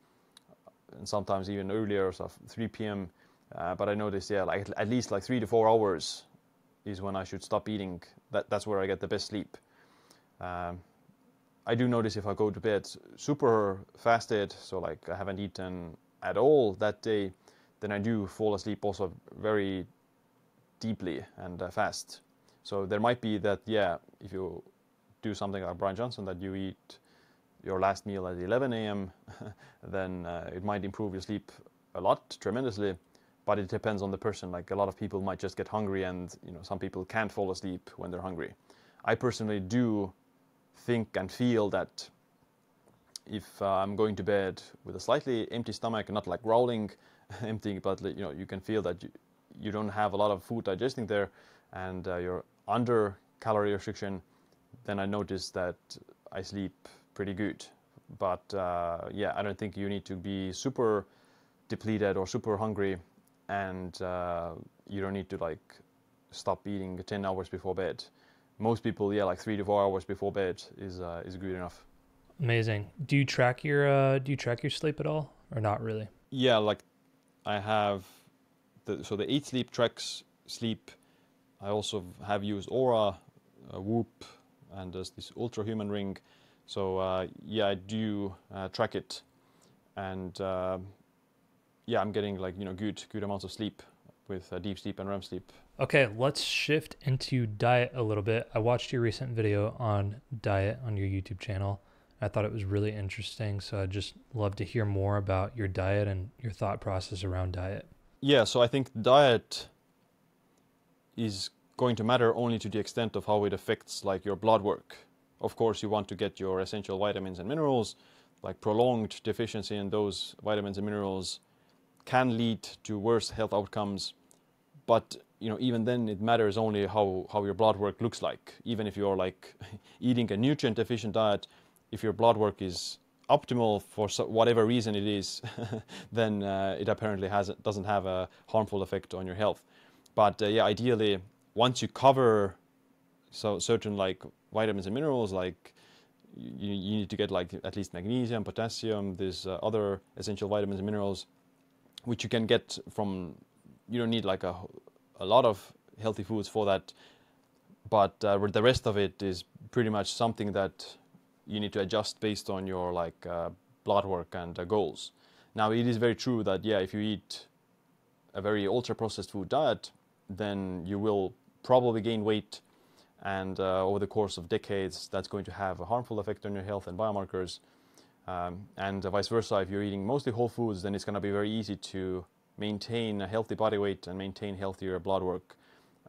S2: and sometimes even earlier, so 3 p.m. Uh, but I noticed, yeah, like at least like three to four hours is when I should stop eating. That, that's where I get the best sleep. Um, I do notice if I go to bed super fasted, so like I haven't eaten at all that day, then I do fall asleep also very deeply and uh, fast. So there might be that, yeah, if you do something like Brian Johnson, that you eat your last meal at 11 a.m., then uh, it might improve your sleep a lot tremendously but it depends on the person. Like a lot of people might just get hungry and you know some people can't fall asleep when they're hungry. I personally do think and feel that if uh, I'm going to bed with a slightly empty stomach, not like growling empty, but you know you can feel that you, you don't have a lot of food digesting there and uh, you're under calorie restriction, then I notice that I sleep pretty good. But uh, yeah, I don't think you need to be super depleted or super hungry and uh, you don't need to like stop eating 10 hours before bed. Most people, yeah, like three to four hours before bed is uh, is good enough.
S1: Amazing. Do you track your uh, do you track your sleep at all or not really?
S2: Yeah, like I have the so the eight sleep tracks sleep. I also have used Aura, uh, Whoop, and there's this Ultra Human Ring. So uh, yeah, I do uh, track it, and uh, yeah, I'm getting like, you know, good, good amounts of sleep with uh, deep sleep and REM sleep. Okay, let's
S1: shift into diet a little bit. I watched your recent video on diet on your YouTube channel. I thought it was really interesting. So I'd just love to hear more about your diet and your thought process around diet.
S2: Yeah, so I think diet is going to matter only to the extent of how it affects like your blood work. Of course, you want to get your essential vitamins and minerals, like prolonged deficiency in those vitamins and minerals can lead to worse health outcomes. But you know, even then, it matters only how, how your blood work looks like. Even if you're like eating a nutrient efficient diet, if your blood work is optimal for so whatever reason it is, then uh, it apparently has doesn't have a harmful effect on your health. But uh, yeah, ideally, once you cover so certain like vitamins and minerals, like you, you need to get like at least magnesium, potassium, these uh, other essential vitamins and minerals which you can get from, you don't need like a, a lot of healthy foods for that, but uh, the rest of it is pretty much something that you need to adjust based on your like uh, blood work and uh, goals. Now it is very true that yeah, if you eat a very ultra processed food diet, then you will probably gain weight, and uh, over the course of decades, that's going to have a harmful effect on your health and biomarkers. Um, and vice versa, if you're eating mostly whole foods, then it's going to be very easy to maintain a healthy body weight and maintain healthier blood work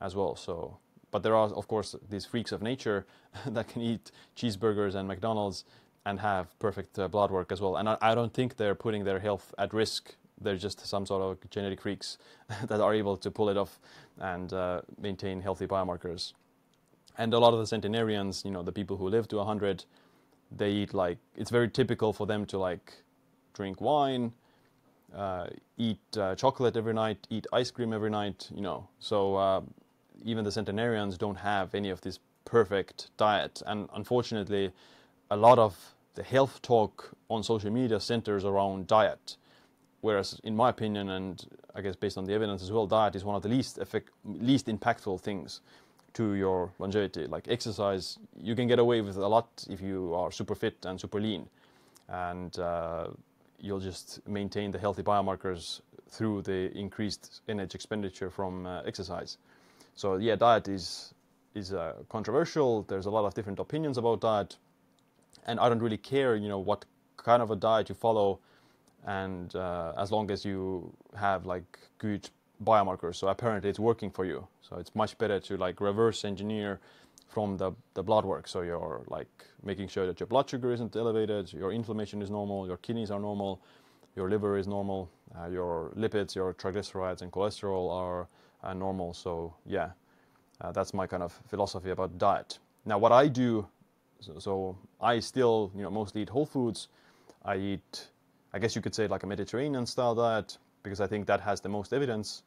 S2: as well. So, but there are, of course, these freaks of nature that can eat cheeseburgers and McDonald's and have perfect uh, blood work as well. And I, I, don't think they're putting their health at risk. They're just some sort of genetic freaks that are able to pull it off and uh, maintain healthy biomarkers. And a lot of the centenarians, you know, the people who live to 100, they eat like it's very typical for them to like drink wine, uh, eat uh, chocolate every night, eat ice cream every night. You know, so uh, even the centenarians don't have any of this perfect diet, and unfortunately, a lot of the health talk on social media centers around diet. Whereas, in my opinion, and I guess based on the evidence as well, diet is one of the least effect, least impactful things to your longevity. Like exercise, you can get away with a lot if you are super fit and super lean, and uh, you'll just maintain the healthy biomarkers through the increased energy expenditure from uh, exercise. So yeah, diet is is uh, controversial. There's a lot of different opinions about diet, and I don't really care, you know, what kind of a diet you follow, and uh, as long as you have like good biomarkers. So apparently it's working for you. So it's much better to like reverse engineer from the, the blood work. So you're like making sure that your blood sugar isn't elevated, your inflammation is normal, your kidneys are normal, your liver is normal, uh, your lipids, your triglycerides and cholesterol are uh, normal. So yeah, uh, that's my kind of philosophy about diet. Now what I do, so, so I still, you know, mostly eat whole foods. I eat, I guess you could say like a Mediterranean style diet because I think that has the most evidence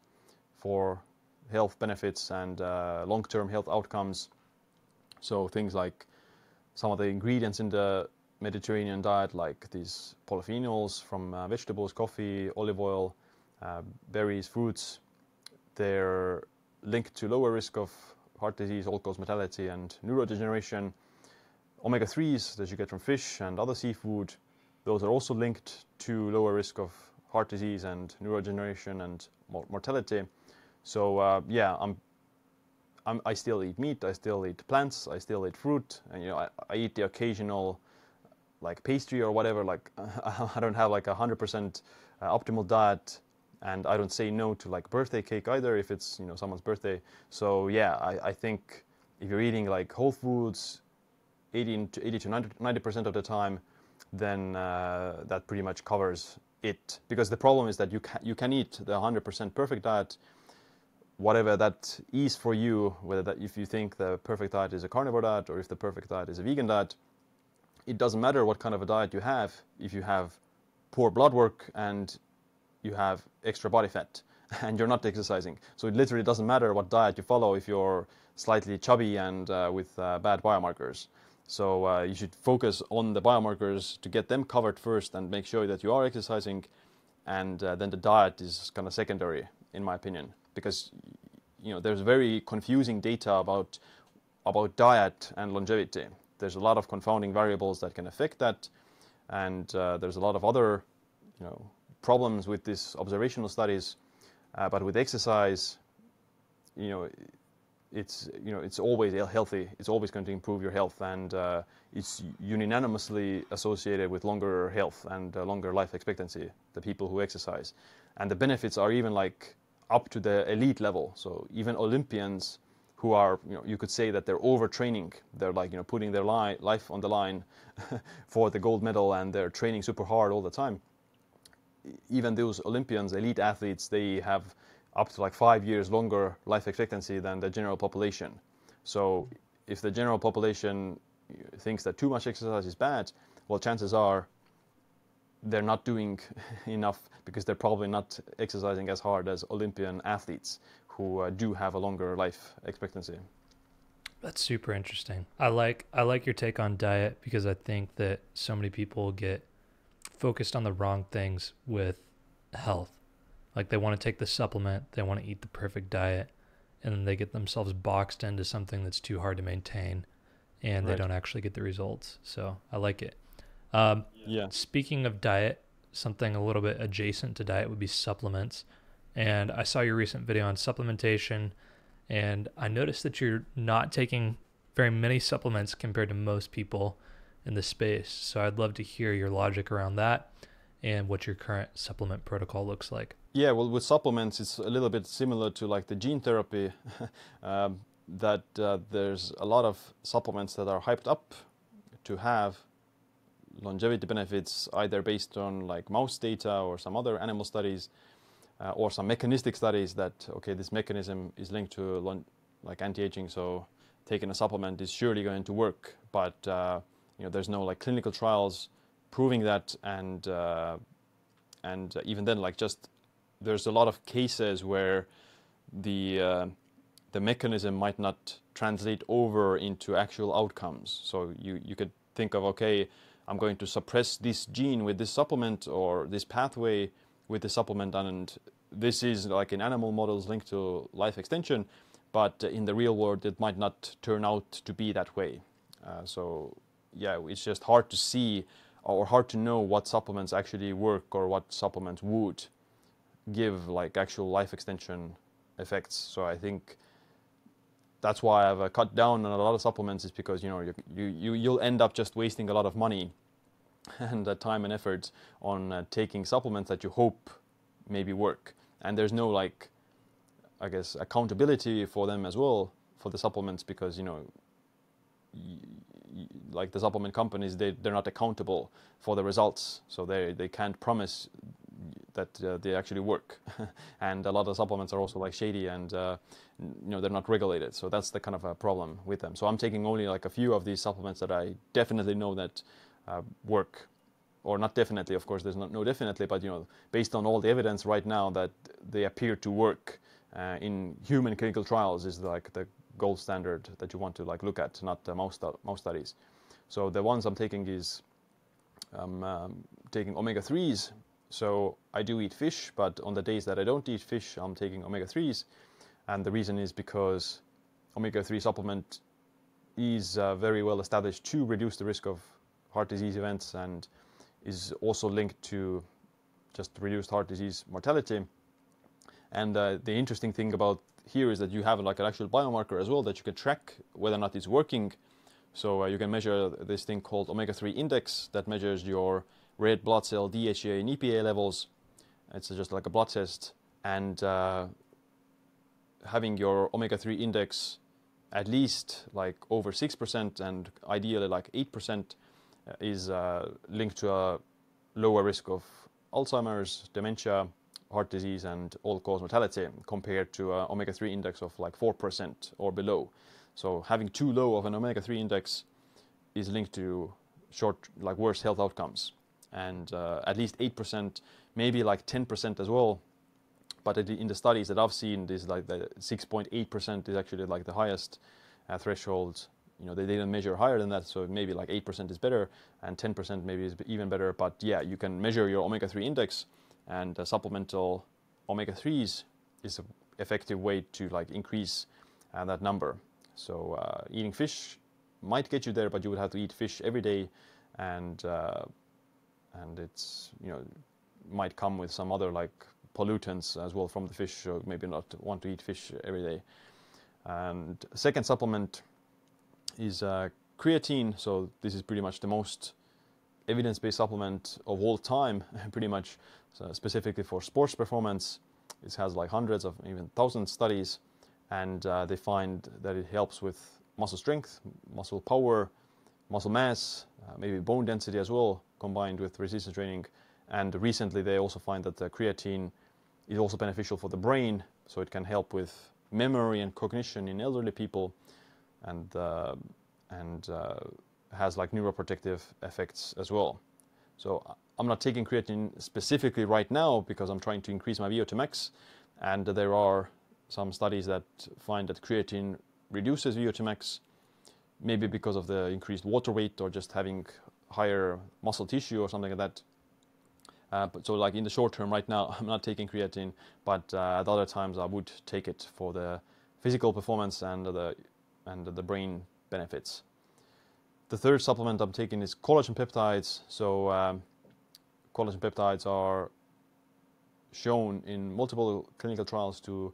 S2: for health benefits and uh, long-term health outcomes. So things like some of the ingredients in the Mediterranean diet, like these polyphenols from uh, vegetables, coffee, olive oil, uh, berries, fruits, they're linked to lower risk of heart disease, all-cause mortality, and neurodegeneration. Omega-3s that you get from fish and other seafood, those are also linked to lower risk of heart disease and neurodegeneration and mortality. So uh, yeah, I'm, I'm, i still eat meat, I still eat plants, I still eat fruit, and you know I, I eat the occasional like pastry or whatever. Like I don't have like a hundred percent uh, optimal diet, and I don't say no to like birthday cake either if it's you know someone's birthday. So yeah, I, I think if you're eating like whole foods, 80 to 80 to 90 percent of the time, then uh, that pretty much covers it. Because the problem is that you can you can eat the 100 percent perfect diet whatever that is for you, whether that if you think the perfect diet is a carnivore diet or if the perfect diet is a vegan diet, it doesn't matter what kind of a diet you have if you have poor blood work and you have extra body fat and you're not exercising. So it literally doesn't matter what diet you follow if you're slightly chubby and uh, with uh, bad biomarkers. So uh, you should focus on the biomarkers to get them covered first and make sure that you are exercising, and uh, then the diet is kind of secondary, in my opinion because you know there's very confusing data about about diet and longevity. There's a lot of confounding variables that can affect that, and uh, there's a lot of other you know problems with these observational studies. Uh, but with exercise, you know, it's you know it's always healthy. It's always going to improve your health, and uh, it's unanimously associated with longer health and uh, longer life expectancy. The people who exercise, and the benefits are even like up to the elite level. So even Olympians who are, you know, you could say that they're overtraining. They're like, you know, putting their li- life on the line for the gold medal and they're training super hard all the time. Even those Olympians, elite athletes, they have up to like five years longer life expectancy than the general population. So if the general population thinks that too much exercise is bad, well, chances are they're not doing enough because they're probably not exercising as hard as Olympian athletes who uh, do have a longer life expectancy.
S1: That's super interesting. I like I like your take on diet because I think that so many people get focused on the wrong things with health. Like they want to take the supplement, they want to eat the perfect diet, and then they get themselves boxed into something that's too hard to maintain and right. they don't actually get the results. So, I like it. Um, yeah. Speaking of diet, something a little bit adjacent to diet would be supplements. And I saw your recent video on supplementation, and I noticed that you're not taking very many supplements compared to most people in the space. So I'd love to hear your logic around that and what your current supplement protocol looks like.
S2: Yeah, well, with supplements, it's a little bit similar to like the gene therapy, um, that uh, there's a lot of supplements that are hyped up to have longevity benefits either based on like mouse data or some other animal studies uh, or some mechanistic studies that okay this mechanism is linked to like anti-aging so taking a supplement is surely going to work but uh, you know there's no like clinical trials proving that and uh, and even then like just there's a lot of cases where the uh, the mechanism might not translate over into actual outcomes so you you could think of okay I'm going to suppress this gene with this supplement or this pathway with the supplement and this is like in animal models linked to life extension but in the real world it might not turn out to be that way uh, so yeah it's just hard to see or hard to know what supplements actually work or what supplements would give like actual life extension effects so i think that's why I've cut down on a lot of supplements is because you know you, you you'll end up just wasting a lot of money and uh, time and effort on uh, taking supplements that you hope maybe work and there's no like I guess accountability for them as well for the supplements because you know like the supplement companies they, they're not accountable for the results so they, they can't promise that uh, they actually work. and a lot of supplements are also like shady and uh, you know they're not regulated. So that's the kind of a problem with them. So I'm taking only like a few of these supplements that I definitely know that uh, work. Or not definitely, of course, there's not, no definitely, but you know, based on all the evidence right now that they appear to work uh, in human clinical trials is like the gold standard that you want to like look at, not the mouse, mouse studies. So the ones I'm taking is um, um taking omega 3s so I do eat fish, but on the days that I don't eat fish, I'm taking omega 3s. And the reason is because omega 3 supplement is uh, very well established to reduce the risk of heart disease events and is also linked to just reduced heart disease mortality. And uh, the interesting thing about here is that you have like an actual biomarker as well that you can track whether or not it's working. So uh, you can measure this thing called omega-3 index that measures your red blood cell DHA and EPA levels. It's just like a blood test and uh, having your omega-3 index at least like over 6% and ideally like 8% uh, is uh, linked to a lower risk of Alzheimer's, dementia, heart disease and all-cause mortality compared to an omega-3 index of like 4% or below. So having too low of an omega-3 index is linked to short, like worse health outcomes and uh, at least 8%, maybe like 10% as well. But in the studies that I've seen, this like the 6.8% is actually like the highest uh, threshold. You know, they didn't measure higher than that, so maybe like 8% is better, and 10% maybe is even better. But yeah, you can measure your omega-3 index, and uh, supplemental omega-3s is an effective way to like increase uh, that number. So uh, eating fish might get you there, but you would have to eat fish every day, and uh, and it's you know might come with some other like pollutants as well from the fish, so maybe not want to eat fish every day. And second supplement is uh, creatine. So this is pretty much the most evidence-based supplement of all time, pretty much so specifically for sports performance. It has like hundreds of even thousand studies, and uh, they find that it helps with muscle strength, muscle power, muscle mass, uh, maybe bone density as well, combined with resistance training. And recently they also find that creatine is also beneficial for the brain, so it can help with memory and cognition in elderly people, and uh, and uh, has like neuroprotective effects as well. So uh, I'm not taking creatine specifically right now because I'm trying to increase my VO2 max, and there are some studies that find that creatine reduces VO2 max, maybe because of the increased water weight or just having higher muscle tissue or something like that. Uh, but so like in the short term right now, I'm not taking creatine, but uh, at other times I would take it for the physical performance and the, and the brain benefits. The third supplement I'm taking is collagen peptides. So um, collagen peptides are shown in multiple clinical trials to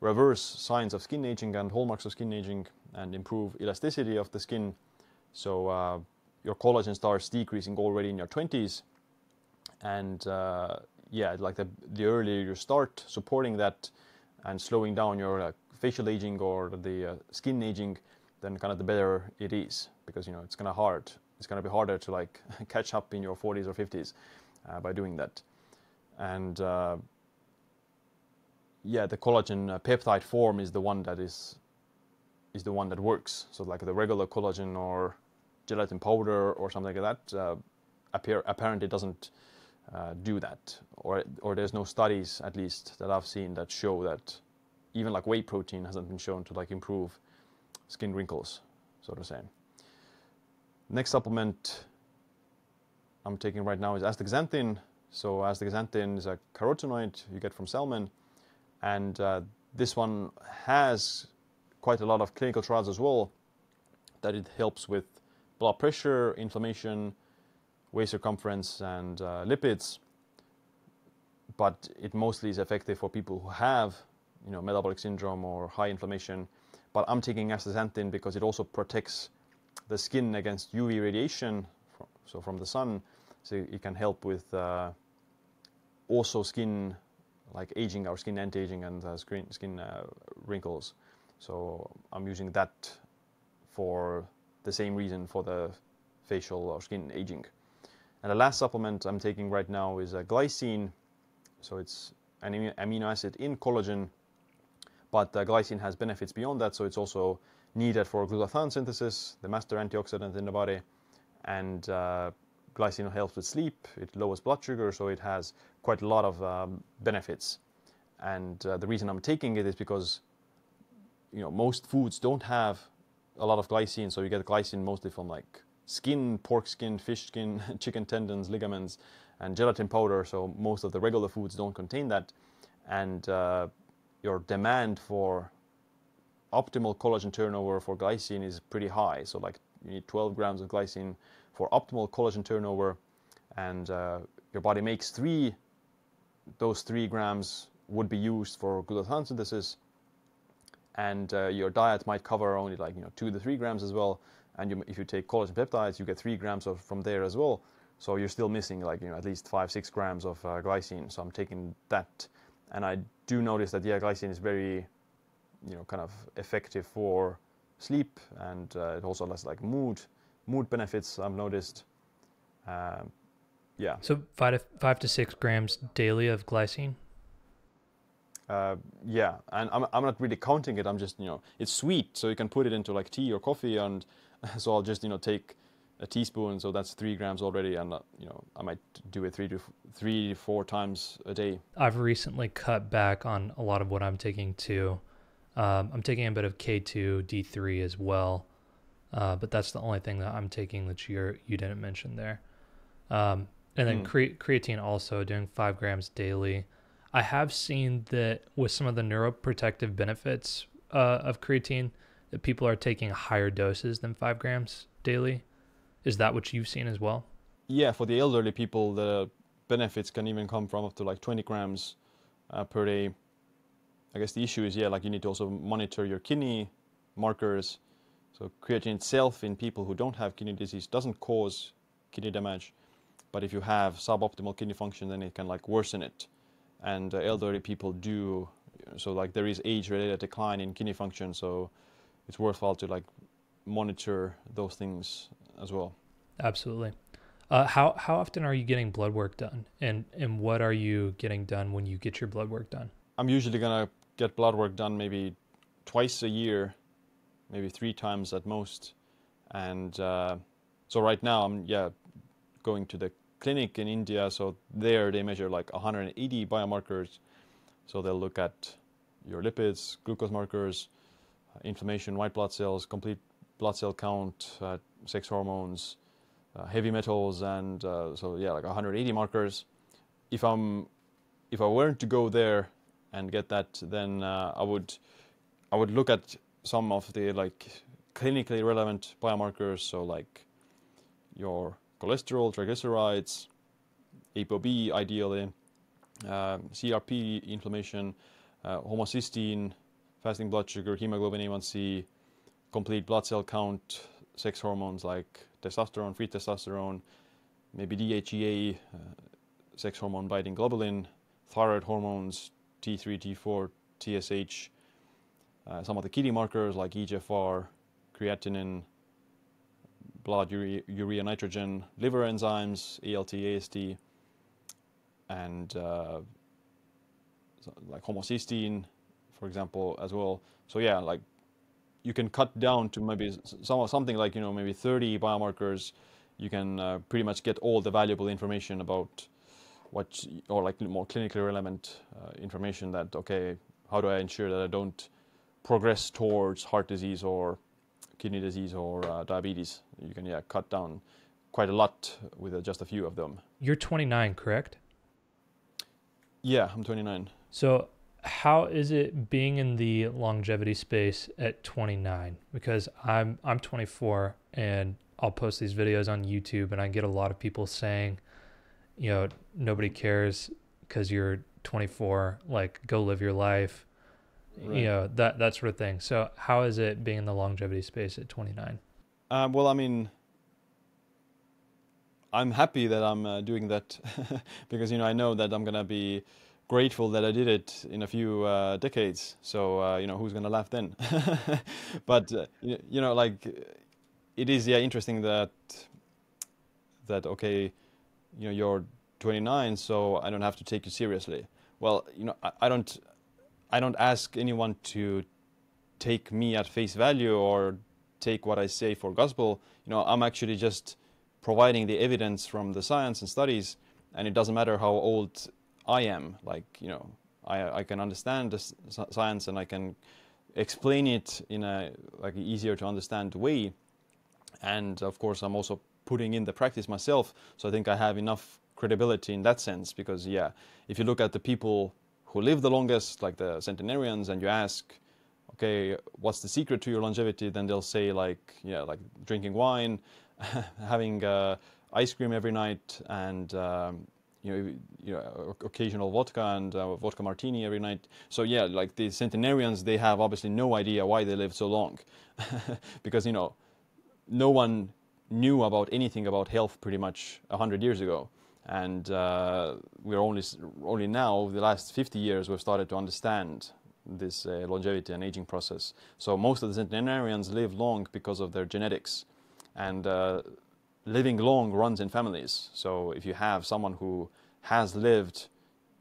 S2: reverse signs of skin aging and hallmarks of skin aging and improve elasticity of the skin. So uh, your collagen starts decreasing already in your 20s and uh, yeah like the, the earlier you start supporting that and slowing down your uh, facial aging or the uh, skin aging then kind of the better it is because you know it's kind of hard it's going to be harder to like catch up in your 40s or 50s uh, by doing that and uh, yeah the collagen uh, peptide form is the one that is is the one that works so like the regular collagen or gelatin powder or something like that uh, appear, apparently doesn't uh, do that, or or there's no studies at least that I've seen that show that even like whey protein hasn't been shown to like improve skin wrinkles, so to say. Next supplement I'm taking right now is astaxanthin. So astaxanthin is a carotenoid you get from salmon, and uh, this one has quite a lot of clinical trials as well that it helps with blood pressure, inflammation, waist circumference, and uh, lipids. But it mostly is effective for people who have, you know, metabolic syndrome or high inflammation. But I'm taking astaxanthin because it also protects the skin against UV radiation, so from the sun. So it can help with uh, also skin, like aging, our skin anti-aging and uh, skin, skin uh, wrinkles. So I'm using that for the same reason for the facial or skin aging. And the last supplement I'm taking right now is a uh, glycine. So it's an amino acid in collagen, but uh, glycine has benefits beyond that. So it's also needed for glutathione synthesis, the master antioxidant in the body, and uh, glycine helps with sleep. It lowers blood sugar, so it has quite a lot of um, benefits. And uh, the reason I'm taking it is because you know most foods don't have a lot of glycine, so you get glycine mostly from like skin, pork skin, fish skin, chicken tendons, ligaments, and gelatin powder. So most of the regular foods don't contain that, and uh, your demand for optimal collagen turnover for glycine is pretty high. So like you need 12 grams of glycine for optimal collagen turnover, and uh, your body makes three. Those three grams would be used for glutathione synthesis and uh, your diet might cover only like you know two to three grams as well. And you, if you take collagen peptides, you get three grams of, from there as well. So you're still missing like you know at least five six grams of uh, glycine. So I'm taking that, and I do notice that yeah, glycine is very, you know, kind of effective for sleep, and uh, it also has like mood mood benefits. I've noticed. Um, yeah.
S1: So five to, five to six grams daily of glycine
S2: uh, yeah, and I'm, I'm not really counting it. I'm just, you know, it's sweet, so you can put it into like tea or coffee, and so I'll just, you know, take a teaspoon, so that's three grams already, and uh, you know, I might do it three to three to four times a day.
S1: I've recently cut back on a lot of what I'm taking too. Um, I'm taking a bit of K2 D3 as well, uh, but that's the only thing that I'm taking that you you didn't mention there. Um, and then mm. cre- creatine also doing five grams daily. I have seen that with some of the neuroprotective benefits uh, of creatine, that people are taking higher doses than five grams daily. Is that what you've seen as well?
S2: Yeah, for the elderly people, the benefits can even come from up to like 20 grams uh, per day. I guess the issue is, yeah, like you need to also monitor your kidney markers. So creatine itself in people who don't have kidney disease doesn't cause kidney damage, but if you have suboptimal kidney function, then it can like worsen it and elderly people do. So like there is age-related decline in kidney function, so it's worthwhile to like monitor those things as well.
S1: Absolutely. Uh, how how often are you getting blood work done, and and what are you getting done when you get your blood work done?
S2: I'm usually gonna get blood work done maybe twice a year, maybe three times at most, and uh, so right now I'm yeah going to the clinic in India. So there they measure like 180 biomarkers. So they'll look at your lipids, glucose markers, uh, inflammation, white blood cells, complete blood cell count, uh, sex hormones, uh, heavy metals, and uh, so yeah, like 180 markers. If I'm if I weren't to go there and get that, then uh, I would I would look at some of the like clinically relevant biomarkers, so like your cholesterol, triglycerides, ApoB ideally, uh, CRP inflammation, uh, homocysteine, fasting blood sugar, hemoglobin A1C, complete blood cell count, sex hormones like testosterone, free testosterone, maybe DHEA, uh, sex hormone binding globulin, thyroid hormones, T3, T4, TSH, some of the kidney markers like EGFR, creatinine, blood urea, urea nitrogen, liver enzymes, ALT, AST, and uh, like homocysteine, for example, as well. So yeah, like you can cut down to maybe some something like you know maybe 30 biomarkers. You can uh, pretty much get all the valuable information about what or like more clinically relevant uh, information that okay, how do I ensure that I don't progress towards heart disease or kidney disease or uh, diabetes. You can yeah, cut down quite a lot with uh, just a few of them.
S1: You're 29, correct?
S2: Yeah, I'm 29.
S1: So, how is it being in the longevity space at 29? Because I'm I'm 24 and I'll post these videos on YouTube and I get a lot of people saying, you know, nobody cares cuz you're 24, like go live your life right. you know that that sort of thing. So how is it being in the longevity space at 29?
S2: Um, well, I mean, I'm happy that I'm uh, doing that because you know I know that I'm gonna be grateful that I did it in a few uh, decades. So uh, you know who's gonna laugh then? but uh, you know, like it is yeah interesting that that okay, you know you're 29, so I don't have to take you seriously. Well, you know I, I don't I don't ask anyone to take me at face value or take what I say for gospel. You know, I'm actually just providing the evidence from the science and studies, and it doesn't matter how old I am. Like, you know, I, I can understand the science and I can explain it in a like easier to understand way. And of course, I'm also putting in the practice myself, so I think I have enough credibility in that sense. Because yeah, if you look at the people who live the longest, like the centenarians, and you ask, okay, what's the secret to your longevity? Then they'll say like, yeah, like drinking wine, having uh, ice cream every night, and um, you know, you know, occasional vodka and uh, vodka martini every night. So yeah, like the centenarians, they have obviously no idea why they live so long, because you know, no one knew about anything about health pretty much a hundred years ago. And uh, we're only, only now, the last 50 years, we've started to understand this uh, longevity and aging process. So most of the centenarians live long because of their genetics, and uh, living long runs in families. So if you have someone who has lived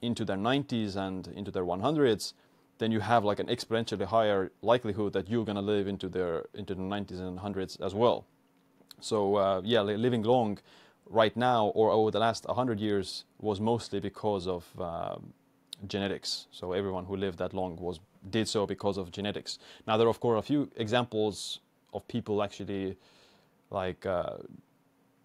S2: into their 90s and into their 100s, then you have like an exponentially higher likelihood that you're going to live into their into the 90s and 100s as well. So uh, yeah, living long right now or over the last 100 years was mostly because of um, genetics. So everyone who lived that long was did so because of genetics. Now there are of course a few examples of people actually like uh,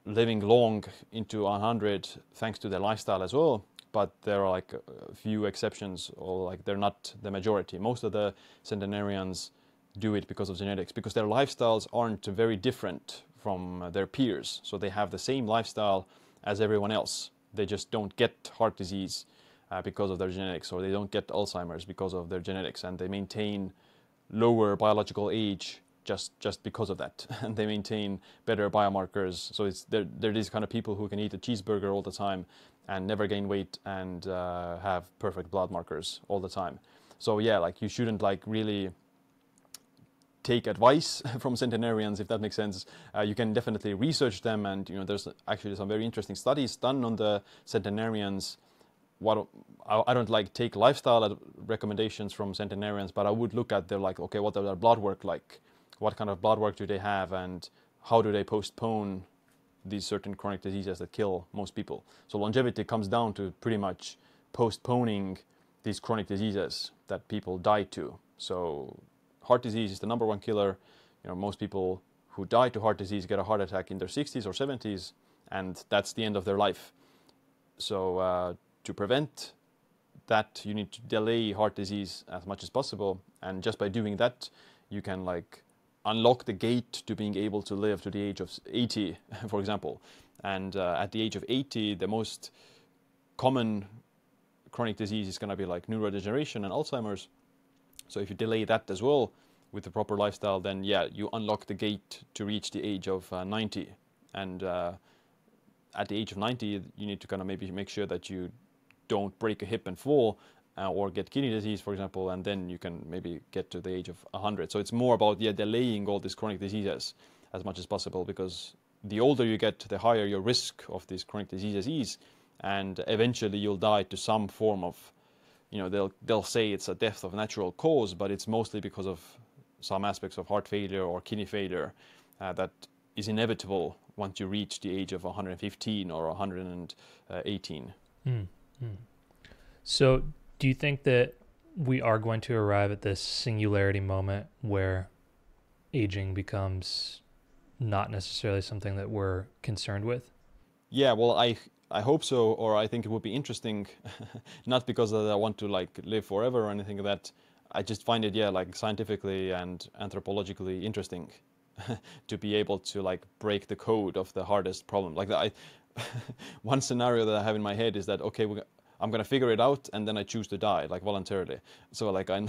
S2: living long into 100 thanks to their lifestyle as well. But there are like a few exceptions, or like they're not the majority. Most of the centenarians do it because of genetics, because their lifestyles aren't very different from their peers. So they have the same lifestyle as everyone else. They just don't get heart disease uh, because of their genetics, or they don't get Alzheimer's because of their genetics, and they maintain lower biological age just just because of that, and they maintain better biomarkers. So it's they're, they're these kind of people who can eat a cheeseburger all the time and never gain weight and uh, have perfect blood markers all the time. So yeah, like you shouldn't like really take advice from centenarians, if that makes sense. Uh, you can definitely research them, and you know there's actually some very interesting studies done on the centenarians. What I don't like take lifestyle recommendations from centenarians, but I would look at their like, okay, what are their blood work like? What kind of blood work do they have, and how do they postpone these certain chronic diseases that kill most people? So longevity comes down to pretty much postponing these chronic diseases that people die to. So heart disease is the number one killer. You know, most people who die to heart disease get a heart attack in their 60s or 70s, and that's the end of their life. So uh, to prevent that, you need to delay heart disease as much as possible, and just by doing that, you can like unlock the gate to being able to live to the age of 80, for example. And uh, at the age of 80, the most common chronic disease is going to be like neurodegeneration and Alzheimer's. So if you delay that as well with the proper lifestyle, then yeah, you unlock the gate to reach the age of uh, 90. And uh, at the age of 90, you need to kind of maybe make sure that you don't break a hip and fall uh, or get kidney disease, for example, and then you can maybe get to the age of 100. So it's more about yeah, delaying all these chronic diseases as much as possible because the older you get, the higher your risk of these chronic diseases is, and eventually you'll die to some form of you know, they'll, they'll say it's a death of natural cause, but it's mostly because of some aspects of heart failure or kidney failure uh, that is inevitable once you reach the age of 115 or 118.
S1: Mm, hmm. So, do you think that we are going to arrive at this singularity moment where aging becomes not necessarily something that we're concerned with?
S2: Yeah, well, I I hope so, or I think it would be interesting, not because I want to like live forever or anything like that. I just find it, yeah, like scientifically and anthropologically interesting to be able to like break the code of the hardest problem. Like I, one scenario that I have in my head is that okay, we, I'm gonna figure it out, and then I choose to die like voluntarily. So like I,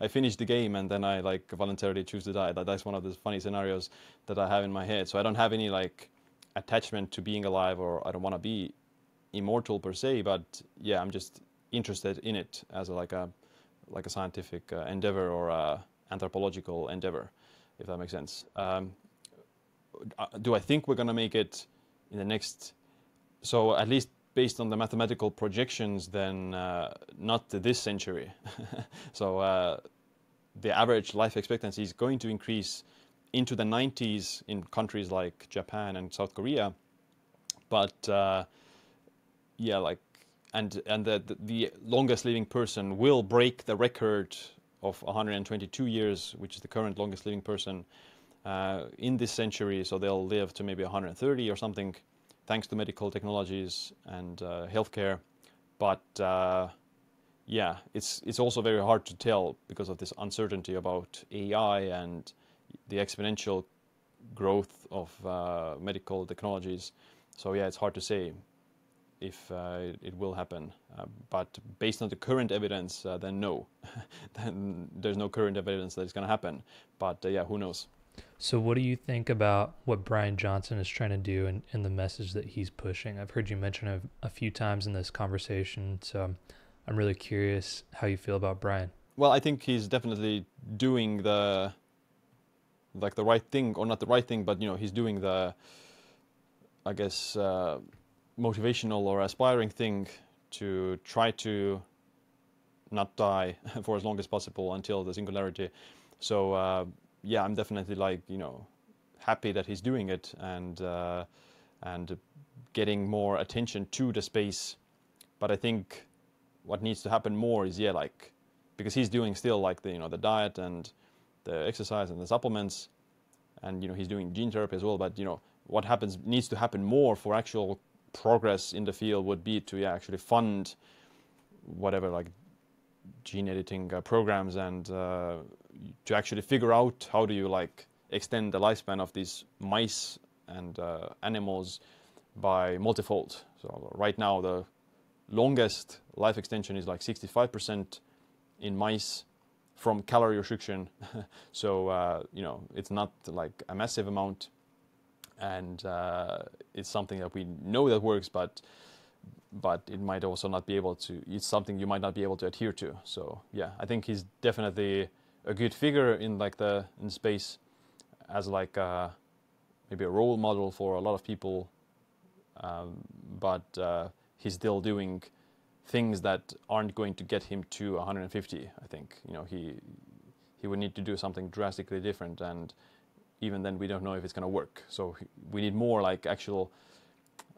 S2: I finish the game and then I like voluntarily choose to die. That that's one of the funny scenarios that I have in my head. So I don't have any like attachment to being alive or I don't want to be immortal per se, but yeah, I'm just interested in it as a, like a like a scientific uh, endeavor or a uh, anthropological endeavor, if that makes sense. Um, uh, do I think we're going to make it in the next? So at least based on the mathematical projections, then uh, not this century. so uh, the average life expectancy is going to increase into the 90s in countries like Japan and South Korea. But uh, yeah, like, and, and the, the, the longest living person will break the record of 122 years, which is the current longest living person uh, in this century. So they'll live to maybe 130 or something, thanks to medical technologies and uh, healthcare. But uh, yeah, it's it's also very hard to tell because of this uncertainty about AI and the exponential growth of uh, medical technologies. So yeah, it's hard to say if uh, it, will happen. Uh, but based on the current evidence, uh, then no, then there's no current evidence that it's going to happen. But uh, yeah, who knows?
S1: So what do you think about what Brian Johnson is trying to do and, and the message that he's pushing? I've heard you mention it a few times in this conversation, so I'm really curious how you feel about Brian.
S2: Well, I think he's definitely doing the like the right thing or not the right thing, but you know he's doing the, I guess, uh, motivational or aspiring thing to try to not die for as long as possible until the singularity. So uh, yeah, I'm definitely like you know happy that he's doing it and uh, and getting more attention to the space. But I think what needs to happen more is yeah like because he's doing still like the you know the diet and the exercise and the supplements, and you know he's doing gene therapy as well. But you know what happens needs to happen more for actual progress in the field would be to yeah, actually fund whatever like gene editing uh, programs and uh, to actually figure out how do you like extend the lifespan of these mice and uh, animals by multifold. So right now the longest life extension is like 65% in mice from calorie restriction. so, uh, you know, it's not like a massive amount and uh, it's something that we know that works, but but it might also not be able to, it's something you might not be able to adhere to. So yeah, I think he's definitely a good figure in like the, in space as like uh, maybe a role model for a lot of people. Um, but uh, he's still doing things that aren't going to get him to 150. I think you know he he would need to do something drastically different, and even then we don't know if it's going to work. So we need more like actual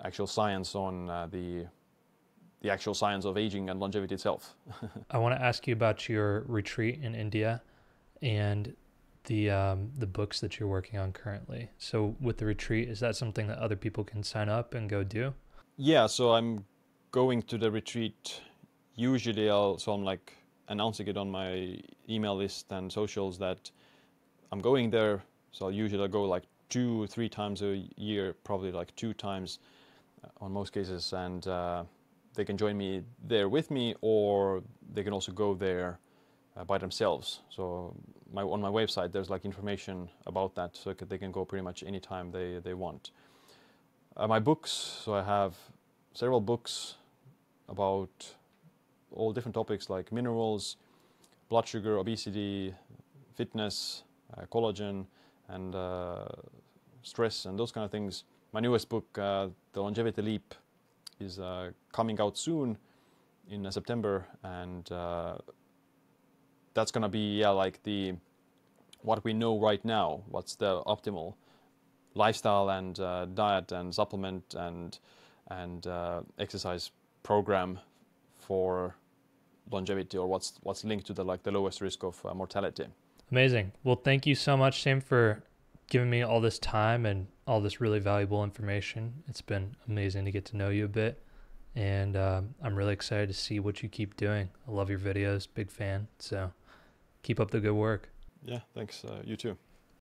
S2: actual science on uh, the the actual science of aging and longevity itself.
S1: I want to ask you about your retreat in India and the um, the books that you're working on currently. So with the retreat, is that something that other people can sign up and go do?
S2: Yeah, so I'm going to the retreat, usually I'll, so I'm like announcing it on my email list and socials that I'm going there. So I'll usually I'll go like two or three times a year, probably like two times uh, on most cases. And uh, they can join me there with me, or they can also go there uh, by themselves. So my, on my website, there's like information about that. So they can go pretty much time they, they want. Uh, my books, so I have several books about all different topics like minerals, blood sugar, obesity, fitness, uh, collagen, and uh, stress, and those kind of things. My newest book, uh, The Longevity Leap, is uh, coming out soon in uh, September, and that's gonna be yeah like the what we know right now. What's the optimal lifestyle and diet and supplement and and exercise program for longevity or what's what's linked to the like the lowest risk of uh, mortality.
S1: Amazing. Well, thank you so much, Sam, for giving me all this time and all this really valuable information. It's been amazing to get to know you a bit, and uh, I'm really excited to see what you keep doing. I love your videos, big fan. So keep up the good work.
S2: Yeah, thanks. Uh, you too.